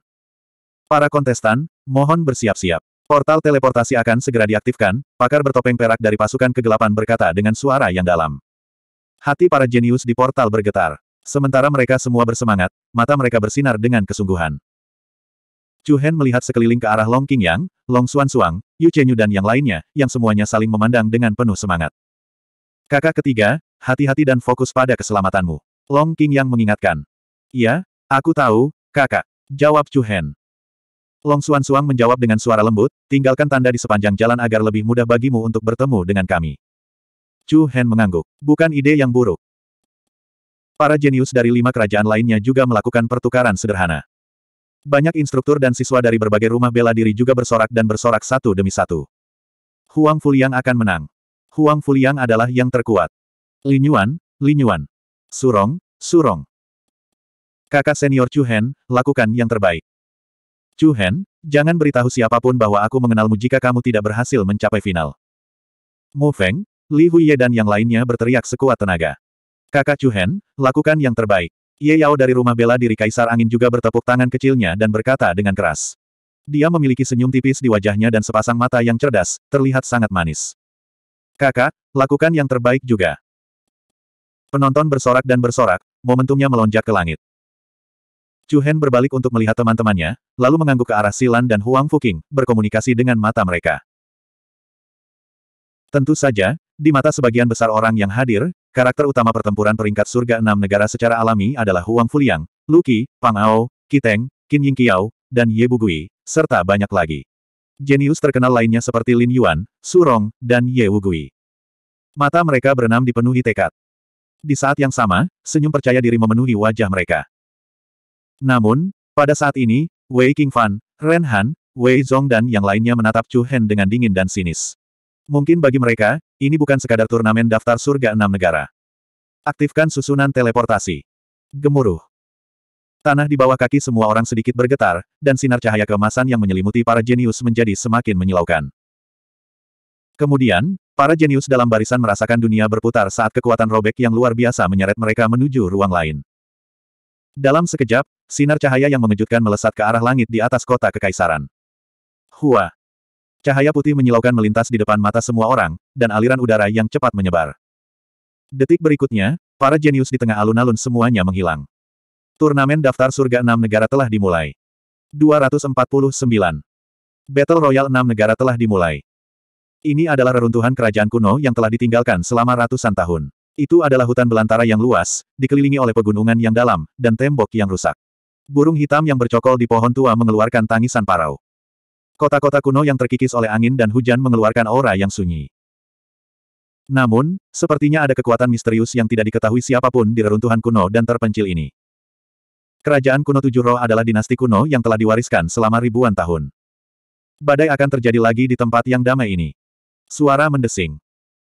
Para kontestan, mohon bersiap-siap. Portal teleportasi akan segera diaktifkan, pakar bertopeng perak dari pasukan kegelapan berkata dengan suara yang dalam. Hati para jenius di portal bergetar. Sementara mereka semua bersemangat, mata mereka bersinar dengan kesungguhan. Chu Hen melihat sekeliling ke arah Long Qingyang, Long Xuan Suang, Yu Chenyu dan yang lainnya, yang semuanya saling memandang dengan penuh semangat. Kakak ketiga, hati-hati dan fokus pada keselamatanmu. Long Qingyang mengingatkan. Iya, aku tahu, kakak. Jawab Chu Hen. Long Suang menjawab dengan suara lembut, tinggalkan tanda di sepanjang jalan agar lebih mudah bagimu untuk bertemu dengan kami. Chu Hen mengangguk. Bukan ide yang buruk. Para jenius dari lima kerajaan lainnya juga melakukan pertukaran sederhana. Banyak instruktur dan siswa dari berbagai rumah bela diri juga bersorak dan bersorak satu demi satu. Huang Fuliang akan menang. Huang Fuliang adalah yang terkuat. Linyuan, Linyuan. Surong, Surong. Kakak senior Chu Hen, lakukan yang terbaik. Chu Hen, jangan beritahu siapapun bahwa aku mengenalmu jika kamu tidak berhasil mencapai final. Mu Feng, Li Huiye dan yang lainnya berteriak sekuat tenaga. Kakak Chu Hen, lakukan yang terbaik. Ye Yao dari rumah bela diri Kaisar Angin juga bertepuk tangan kecilnya dan berkata dengan keras. Dia memiliki senyum tipis di wajahnya dan sepasang mata yang cerdas, terlihat sangat manis. Kakak, lakukan yang terbaik juga. Penonton bersorak dan bersorak, momentumnya melonjak ke langit. Chu Hen berbalik untuk melihat teman-temannya, lalu mengangguk ke arah Silan dan Huang Fuking, berkomunikasi dengan mata mereka. Tentu saja, di mata sebagian besar orang yang hadir, Karakter utama pertempuran peringkat surga enam negara secara alami adalah Huang Fuliang, Lu Qi, Pang Ao, Kiteng, Qin Yingqiao, dan Ye Bugui, serta banyak lagi. Jenius terkenal lainnya seperti Lin Yuan, Su Rong, dan Ye Wugui. Mata mereka berenam dipenuhi tekad. Di saat yang sama, senyum percaya diri memenuhi wajah mereka. Namun, pada saat ini, Wei Qingfan, Ren Han, Wei Zhong, dan yang lainnya menatap Chu Hen dengan dingin dan sinis. Mungkin bagi mereka, ini bukan sekadar turnamen daftar surga enam negara. Aktifkan susunan teleportasi. Gemuruh. Tanah di bawah kaki semua orang sedikit bergetar, dan sinar cahaya kemasan yang menyelimuti para jenius menjadi semakin menyilaukan. Kemudian, para jenius dalam barisan merasakan dunia berputar saat kekuatan robek yang luar biasa menyeret mereka menuju ruang lain. Dalam sekejap, sinar cahaya yang mengejutkan melesat ke arah langit di atas kota kekaisaran. Hua! Cahaya putih menyilaukan melintas di depan mata semua orang, dan aliran udara yang cepat menyebar. Detik berikutnya, para jenius di tengah alun-alun semuanya menghilang. Turnamen daftar surga enam negara telah dimulai. 249. Battle Royale enam negara telah dimulai. Ini adalah reruntuhan kerajaan kuno yang telah ditinggalkan selama ratusan tahun. Itu adalah hutan belantara yang luas, dikelilingi oleh pegunungan yang dalam, dan tembok yang rusak. Burung hitam yang bercokol di pohon tua mengeluarkan tangisan parau. Kota-kota kuno yang terkikis oleh angin dan hujan mengeluarkan aura yang sunyi. Namun, sepertinya ada kekuatan misterius yang tidak diketahui siapapun di reruntuhan kuno dan terpencil ini. Kerajaan kuno tujuh roh adalah dinasti kuno yang telah diwariskan selama ribuan tahun. Badai akan terjadi lagi di tempat yang damai ini. Suara mendesing.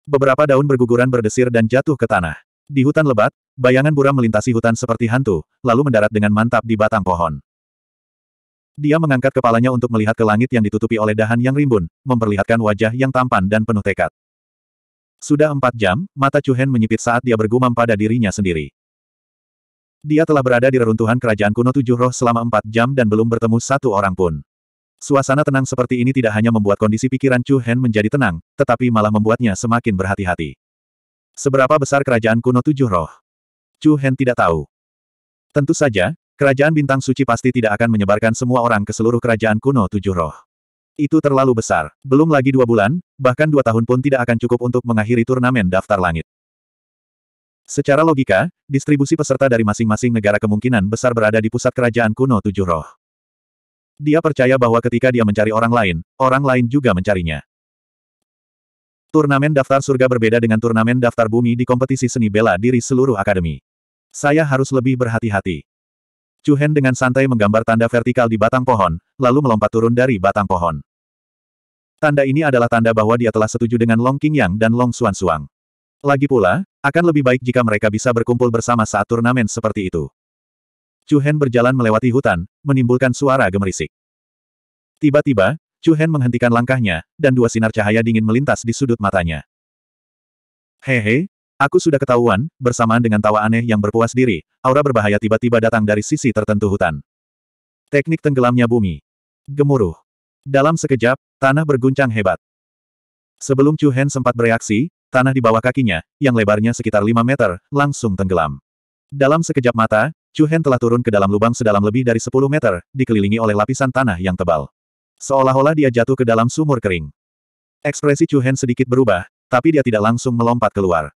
Beberapa daun berguguran berdesir dan jatuh ke tanah. Di hutan lebat, bayangan buram melintasi hutan seperti hantu, lalu mendarat dengan mantap di batang pohon. Dia mengangkat kepalanya untuk melihat ke langit yang ditutupi oleh dahan yang rimbun, memperlihatkan wajah yang tampan dan penuh tekad. Sudah empat jam, mata Chu Cuhen menyipit saat dia bergumam pada dirinya sendiri. Dia telah berada di reruntuhan kerajaan kuno tujuh roh selama empat jam dan belum bertemu satu orang pun. Suasana tenang seperti ini tidak hanya membuat kondisi pikiran Chu Hen menjadi tenang, tetapi malah membuatnya semakin berhati-hati. Seberapa besar kerajaan kuno tujuh roh? Chu Hen tidak tahu. Tentu saja, Kerajaan Bintang Suci pasti tidak akan menyebarkan semua orang ke seluruh kerajaan kuno tujuh roh. Itu terlalu besar. Belum lagi dua bulan, bahkan dua tahun pun tidak akan cukup untuk mengakhiri turnamen daftar langit. Secara logika, distribusi peserta dari masing-masing negara kemungkinan besar berada di pusat kerajaan kuno tujuh roh. Dia percaya bahwa ketika dia mencari orang lain, orang lain juga mencarinya. Turnamen daftar surga berbeda dengan turnamen daftar bumi di kompetisi seni bela diri seluruh akademi. Saya harus lebih berhati-hati. Chu Hen dengan santai menggambar tanda vertikal di batang pohon, lalu melompat turun dari batang pohon. Tanda ini adalah tanda bahwa dia telah setuju dengan Long King Yang dan Long Xuan Suang. Lagi pula, akan lebih baik jika mereka bisa berkumpul bersama saat turnamen seperti itu. Chu Hen berjalan melewati hutan, menimbulkan suara gemerisik. Tiba-tiba, Chu Hen menghentikan langkahnya, dan dua sinar cahaya dingin melintas di sudut matanya. Hehe, Aku sudah ketahuan, bersamaan dengan tawa aneh yang berpuas diri, aura berbahaya tiba-tiba datang dari sisi tertentu hutan. Teknik tenggelamnya bumi. Gemuruh. Dalam sekejap, tanah berguncang hebat. Sebelum Chu Hen sempat bereaksi, tanah di bawah kakinya, yang lebarnya sekitar 5 meter, langsung tenggelam. Dalam sekejap mata, Chu Hen telah turun ke dalam lubang sedalam lebih dari 10 meter, dikelilingi oleh lapisan tanah yang tebal. Seolah-olah dia jatuh ke dalam sumur kering. Ekspresi Chu Hen sedikit berubah, tapi dia tidak langsung melompat keluar.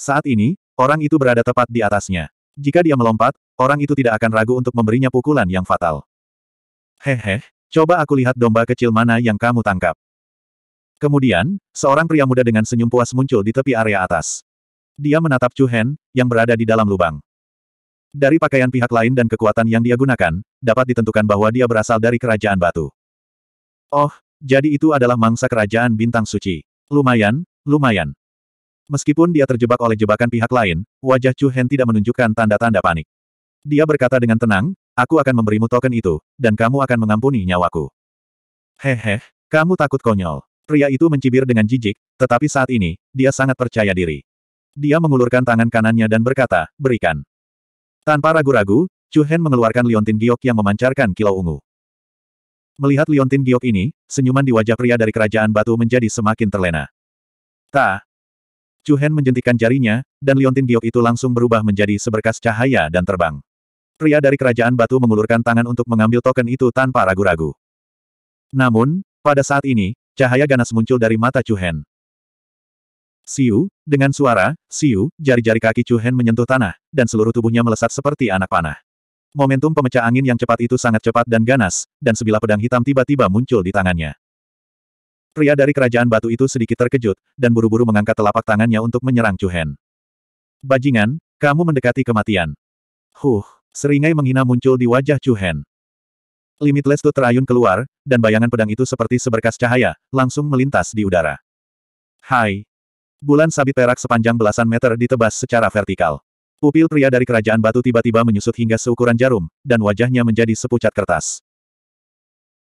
Saat ini, orang itu berada tepat di atasnya. Jika dia melompat, orang itu tidak akan ragu untuk memberinya pukulan yang fatal. Hehe, coba aku lihat domba kecil mana yang kamu tangkap. Kemudian, seorang pria muda dengan senyum puas muncul di tepi area atas. Dia menatap Chu Hen, yang berada di dalam lubang. Dari pakaian pihak lain dan kekuatan yang dia gunakan, dapat ditentukan bahwa dia berasal dari kerajaan batu. Oh, jadi itu adalah mangsa kerajaan bintang suci. Lumayan, lumayan. Meskipun dia terjebak oleh jebakan pihak lain, wajah Chu Hen tidak menunjukkan tanda-tanda panik. Dia berkata dengan tenang, aku akan memberimu token itu, dan kamu akan mengampuni nyawaku. Hehe, kamu takut konyol. Pria itu mencibir dengan jijik, tetapi saat ini, dia sangat percaya diri. Dia mengulurkan tangan kanannya dan berkata, berikan. Tanpa ragu-ragu, Chu Hen mengeluarkan liontin giok yang memancarkan kilau ungu. Melihat liontin giok ini, senyuman di wajah pria dari kerajaan batu menjadi semakin terlena. Ta, Chu Hen menjentikan jarinya, dan liontin giok itu langsung berubah menjadi seberkas cahaya dan terbang. Pria dari kerajaan batu mengulurkan tangan untuk mengambil token itu tanpa ragu-ragu. Namun, pada saat ini, cahaya ganas muncul dari mata Chu Hen. Siu, dengan suara, siu, jari-jari kaki Chu Hen menyentuh tanah, dan seluruh tubuhnya melesat seperti anak panah. Momentum pemecah angin yang cepat itu sangat cepat dan ganas, dan sebilah pedang hitam tiba-tiba muncul di tangannya. Pria dari kerajaan batu itu sedikit terkejut, dan buru-buru mengangkat telapak tangannya untuk menyerang Hen. Bajingan, kamu mendekati kematian. Huh, seringai menghina muncul di wajah Hen. Limitless tuh terayun keluar, dan bayangan pedang itu seperti seberkas cahaya, langsung melintas di udara. Hai. Bulan sabit perak sepanjang belasan meter ditebas secara vertikal. Pupil pria dari kerajaan batu tiba-tiba menyusut hingga seukuran jarum, dan wajahnya menjadi sepucat kertas.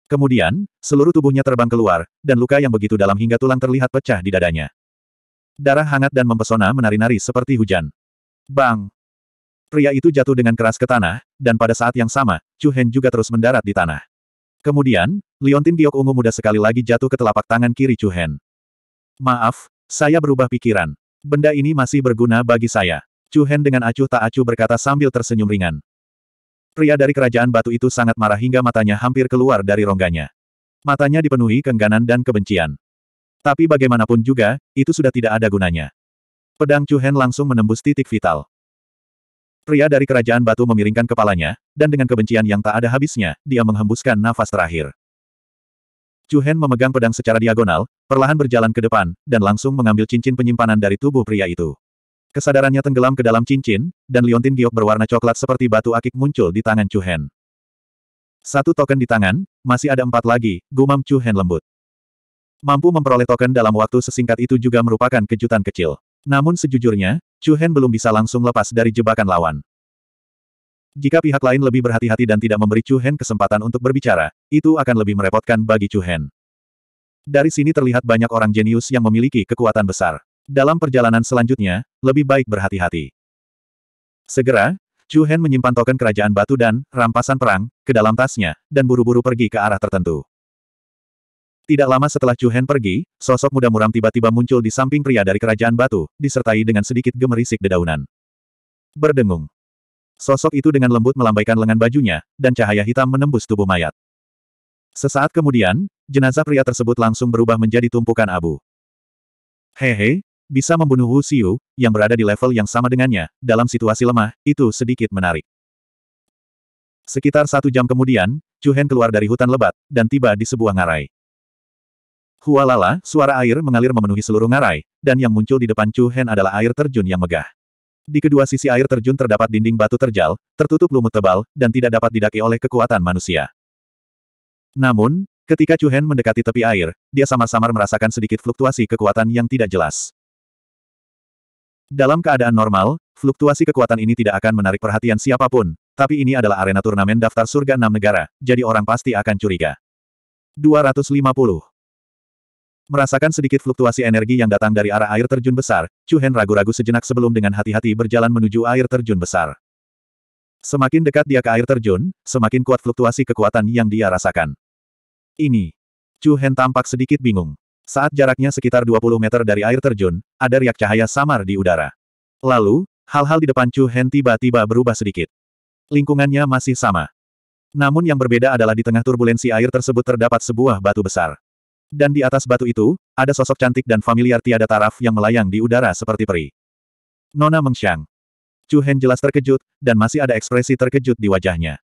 Kemudian, seluruh tubuhnya terbang keluar, dan luka yang begitu dalam hingga tulang terlihat pecah di dadanya. Darah hangat dan mempesona menari-nari seperti hujan. Bang! Pria itu jatuh dengan keras ke tanah, dan pada saat yang sama, Chu Hen juga terus mendarat di tanah. Kemudian, Liontin giok ungu muda sekali lagi jatuh ke telapak tangan kiri Chu Hen. Maaf, saya berubah pikiran. Benda ini masih berguna bagi saya. Chu Hen dengan acuh tak acuh berkata sambil tersenyum ringan. Pria dari kerajaan batu itu sangat marah hingga matanya hampir keluar dari rongganya. Matanya dipenuhi kengganan dan kebencian. Tapi bagaimanapun juga, itu sudah tidak ada gunanya. Pedang Chu Hen langsung menembus titik vital. Pria dari kerajaan batu memiringkan kepalanya, dan dengan kebencian yang tak ada habisnya, dia menghembuskan nafas terakhir. Chu Hen memegang pedang secara diagonal, perlahan berjalan ke depan, dan langsung mengambil cincin penyimpanan dari tubuh pria itu. Kesadarannya tenggelam ke dalam cincin, dan liontin giok berwarna coklat seperti batu akik muncul di tangan Chu Hen. Satu token di tangan, masih ada empat lagi, gumam Chu Hen lembut. Mampu memperoleh token dalam waktu sesingkat itu juga merupakan kejutan kecil. Namun sejujurnya, Chu Hen belum bisa langsung lepas dari jebakan lawan. Jika pihak lain lebih berhati-hati dan tidak memberi Chu Hen kesempatan untuk berbicara, itu akan lebih merepotkan bagi Chu Hen. Dari sini terlihat banyak orang jenius yang memiliki kekuatan besar. Dalam perjalanan selanjutnya, lebih baik berhati-hati. Segera, Chu Hen menyimpan token kerajaan batu dan rampasan perang ke dalam tasnya, dan buru-buru pergi ke arah tertentu. Tidak lama setelah Chu Hen pergi, sosok muda muram tiba-tiba muncul di samping pria dari kerajaan batu, disertai dengan sedikit gemerisik dedaunan. Berdengung. Sosok itu dengan lembut melambaikan lengan bajunya, dan cahaya hitam menembus tubuh mayat. Sesaat kemudian, jenazah pria tersebut langsung berubah menjadi tumpukan abu. Hehe, bisa membunuh Wu Xiu, yang berada di level yang sama dengannya, dalam situasi lemah, itu sedikit menarik. Sekitar satu jam kemudian, Chu Hen keluar dari hutan lebat, dan tiba di sebuah ngarai. Hualala, suara air mengalir memenuhi seluruh ngarai, dan yang muncul di depan Chu Hen adalah air terjun yang megah. Di kedua sisi air terjun terdapat dinding batu terjal, tertutup lumut tebal, dan tidak dapat didaki oleh kekuatan manusia. Namun, ketika Chu Hen mendekati tepi air, dia samar-samar merasakan sedikit fluktuasi kekuatan yang tidak jelas. Dalam keadaan normal, fluktuasi kekuatan ini tidak akan menarik perhatian siapapun, tapi ini adalah arena turnamen daftar surga enam negara, jadi orang pasti akan curiga. 250. Merasakan sedikit fluktuasi energi yang datang dari arah air terjun besar, Chu Hen ragu-ragu sejenak sebelum dengan hati-hati berjalan menuju air terjun besar. Semakin dekat dia ke air terjun, semakin kuat fluktuasi kekuatan yang dia rasakan. Ini. Chu Hen tampak sedikit bingung. Saat jaraknya sekitar 20 meter dari air terjun, ada riak cahaya samar di udara. Lalu, hal-hal di depan Chu Hen tiba-tiba berubah sedikit. Lingkungannya masih sama. Namun yang berbeda adalah di tengah turbulensi air tersebut terdapat sebuah batu besar. Dan di atas batu itu, ada sosok cantik dan familiar tiada taraf yang melayang di udara seperti peri. Nona Mengxiang. Chu Hen jelas terkejut, dan masih ada ekspresi terkejut di wajahnya.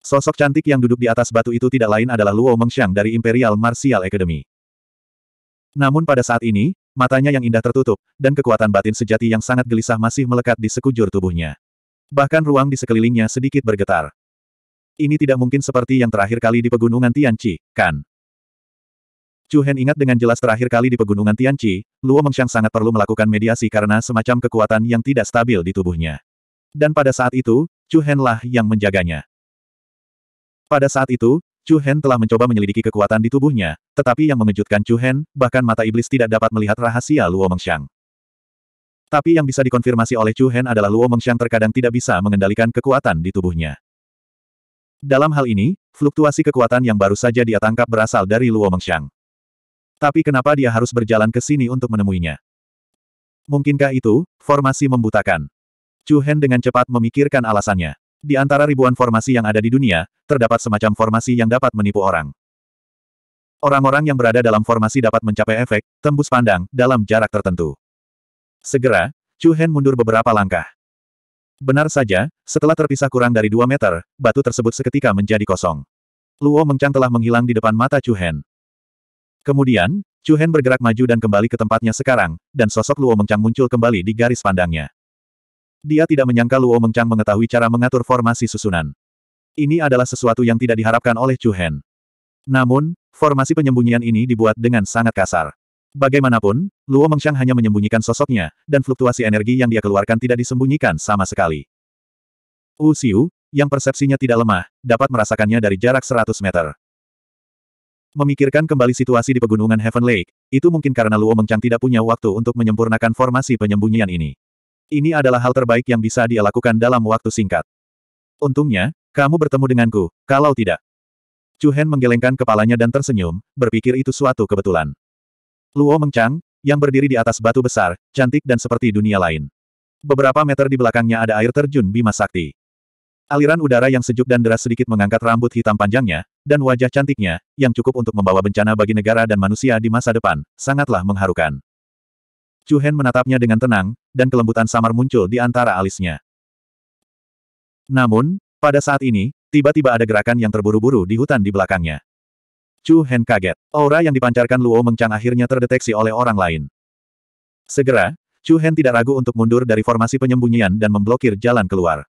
Sosok cantik yang duduk di atas batu itu tidak lain adalah Luo Mengxiang dari Imperial Martial Academy. Namun pada saat ini, matanya yang indah tertutup, dan kekuatan batin sejati yang sangat gelisah masih melekat di sekujur tubuhnya. Bahkan ruang di sekelilingnya sedikit bergetar. Ini tidak mungkin seperti yang terakhir kali di pegunungan Tianci, kan? Chu Hen ingat dengan jelas terakhir kali di pegunungan Tianci, Luo Mengxiang sangat perlu melakukan mediasi karena semacam kekuatan yang tidak stabil di tubuhnya. Dan pada saat itu, Chu Hen lah yang menjaganya. Pada saat itu, Chu Hen telah mencoba menyelidiki kekuatan di tubuhnya, tetapi yang mengejutkan Chu Hen, bahkan mata iblis tidak dapat melihat rahasia Luo Mengxiang. Tapi yang bisa dikonfirmasi oleh Chu Hen adalah Luo Mengxiang terkadang tidak bisa mengendalikan kekuatan di tubuhnya. Dalam hal ini, fluktuasi kekuatan yang baru saja dia tangkap berasal dari Luo Mengxiang. Tapi kenapa dia harus berjalan ke sini untuk menemuinya? Mungkinkah itu, formasi membutakan? Chu Hen dengan cepat memikirkan alasannya. Di antara ribuan formasi yang ada di dunia, terdapat semacam formasi yang dapat menipu orang. Orang-orang yang berada dalam formasi dapat mencapai efek, tembus pandang, dalam jarak tertentu. Segera, Chu Hen mundur beberapa langkah. Benar saja, setelah terpisah kurang dari dua meter, batu tersebut seketika menjadi kosong. Luo Mengcang telah menghilang di depan mata Chu Hen. Kemudian, Chu Hen bergerak maju dan kembali ke tempatnya sekarang, dan sosok Luo Mengcang muncul kembali di garis pandangnya. Dia tidak menyangka Luo Mengchang mengetahui cara mengatur formasi susunan. Ini adalah sesuatu yang tidak diharapkan oleh Chu Hen. Namun, formasi penyembunyian ini dibuat dengan sangat kasar. Bagaimanapun, Luo Mengchang hanya menyembunyikan sosoknya, dan fluktuasi energi yang dia keluarkan tidak disembunyikan sama sekali. Wu Xiu, yang persepsinya tidak lemah, dapat merasakannya dari jarak 100 meter. Memikirkan kembali situasi di pegunungan Heaven Lake, itu mungkin karena Luo Mengchang tidak punya waktu untuk menyempurnakan formasi penyembunyian ini. Ini adalah hal terbaik yang bisa dia lakukan dalam waktu singkat. Untungnya, kamu bertemu denganku, kalau tidak. Chu Hen menggelengkan kepalanya dan tersenyum, berpikir itu suatu kebetulan. Luo Mengchang, yang berdiri di atas batu besar, cantik dan seperti dunia lain. Beberapa meter di belakangnya ada air terjun Bima Sakti. Aliran udara yang sejuk dan deras sedikit mengangkat rambut hitam panjangnya, dan wajah cantiknya, yang cukup untuk membawa bencana bagi negara dan manusia di masa depan, sangatlah mengharukan. Chu Hen menatapnya dengan tenang, dan kelembutan samar muncul di antara alisnya. Namun, pada saat ini, tiba-tiba ada gerakan yang terburu-buru di hutan di belakangnya. Chu Hen kaget. Aura yang dipancarkan Luo Mengchang akhirnya terdeteksi oleh orang lain. Segera, Chu Hen tidak ragu untuk mundur dari formasi penyembunyian dan memblokir jalan keluar.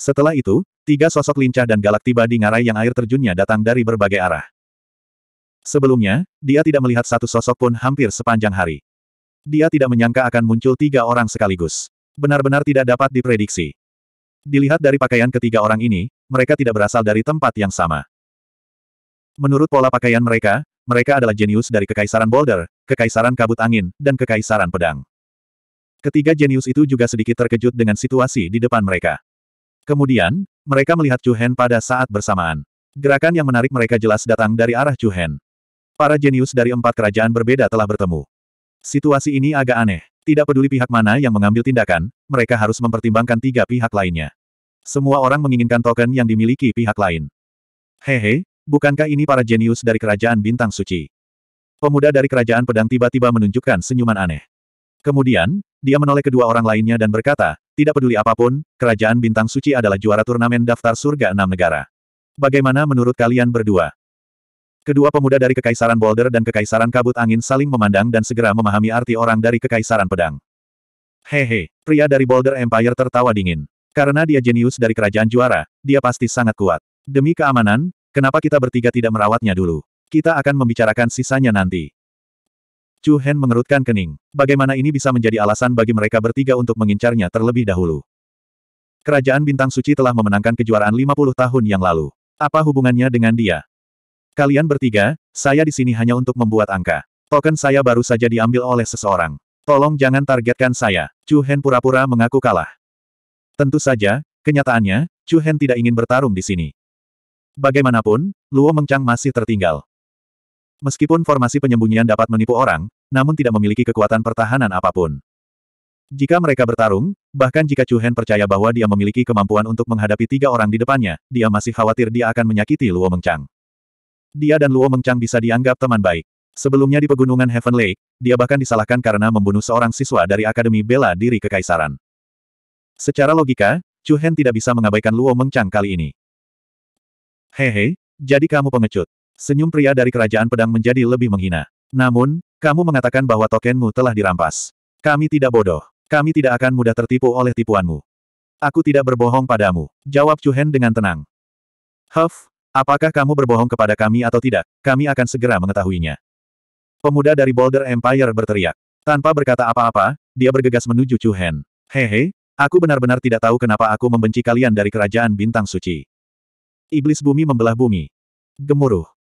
Setelah itu, tiga sosok lincah dan galak tiba di ngarai yang air terjunnya datang dari berbagai arah. Sebelumnya, dia tidak melihat satu sosok pun hampir sepanjang hari. Dia tidak menyangka akan muncul tiga orang sekaligus. Benar-benar tidak dapat diprediksi. Dilihat dari pakaian ketiga orang ini, mereka tidak berasal dari tempat yang sama. Menurut pola pakaian mereka, mereka adalah jenius dari Kekaisaran Boulder, Kekaisaran Kabut Angin, dan Kekaisaran Pedang. Ketiga jenius itu juga sedikit terkejut dengan situasi di depan mereka. Kemudian, mereka melihat Chu Hen pada saat bersamaan. Gerakan yang menarik mereka jelas datang dari arah Chu Hen. Para jenius dari empat kerajaan berbeda telah bertemu. Situasi ini agak aneh. Tidak peduli pihak mana yang mengambil tindakan, mereka harus mempertimbangkan tiga pihak lainnya. Semua orang menginginkan token yang dimiliki pihak lain. Hehe, bukankah ini para jenius dari kerajaan bintang suci? Pemuda dari kerajaan pedang tiba-tiba menunjukkan senyuman aneh. Kemudian, dia menoleh kedua orang lainnya dan berkata, tidak peduli apapun, kerajaan bintang suci adalah juara turnamen daftar surga enam negara. Bagaimana menurut kalian berdua? Kedua pemuda dari Kekaisaran Boulder dan Kekaisaran Kabut Angin saling memandang dan segera memahami arti orang dari Kekaisaran Pedang. Hehe, pria dari Boulder Empire tertawa dingin. Karena dia jenius dari kerajaan juara, dia pasti sangat kuat. Demi keamanan, kenapa kita bertiga tidak merawatnya dulu? Kita akan membicarakan sisanya nanti. Chu Hen mengerutkan kening. Bagaimana ini bisa menjadi alasan bagi mereka bertiga untuk mengincarnya terlebih dahulu? Kerajaan Bintang Suci telah memenangkan kejuaraan 50 tahun yang lalu. Apa hubungannya dengan dia? Kalian bertiga, saya di sini hanya untuk membuat angka. Token saya baru saja diambil oleh seseorang. Tolong jangan targetkan saya. Chu Hen pura-pura mengaku kalah. Tentu saja, kenyataannya, Chu Hen tidak ingin bertarung di sini. Bagaimanapun, Luo Mengchang masih tertinggal. Meskipun formasi penyembunyian dapat menipu orang, namun tidak memiliki kekuatan pertahanan apapun. Jika mereka bertarung, bahkan jika Chu Hen percaya bahwa dia memiliki kemampuan untuk menghadapi tiga orang di depannya, dia masih khawatir dia akan menyakiti Luo Mengchang. Dia dan Luo Mengchang bisa dianggap teman baik. Sebelumnya di pegunungan Heaven Lake, dia bahkan disalahkan karena membunuh seorang siswa dari Akademi Bela Diri Kekaisaran. Secara logika, Chu Hen tidak bisa mengabaikan Luo Mengchang kali ini. Hehe, jadi kamu pengecut. Senyum pria dari kerajaan pedang menjadi lebih menghina. Namun, kamu mengatakan bahwa tokenmu telah dirampas. Kami tidak bodoh. Kami tidak akan mudah tertipu oleh tipuanmu. Aku tidak berbohong padamu. Jawab Chu Hen dengan tenang. Huff, Apakah kamu berbohong kepada kami atau tidak, kami akan segera mengetahuinya. Pemuda dari Boulder Empire berteriak. Tanpa berkata apa-apa, dia bergegas menuju Chu Hen. Hehe, aku benar-benar tidak tahu kenapa aku membenci kalian dari kerajaan bintang suci. Iblis bumi membelah bumi. Gemuruh.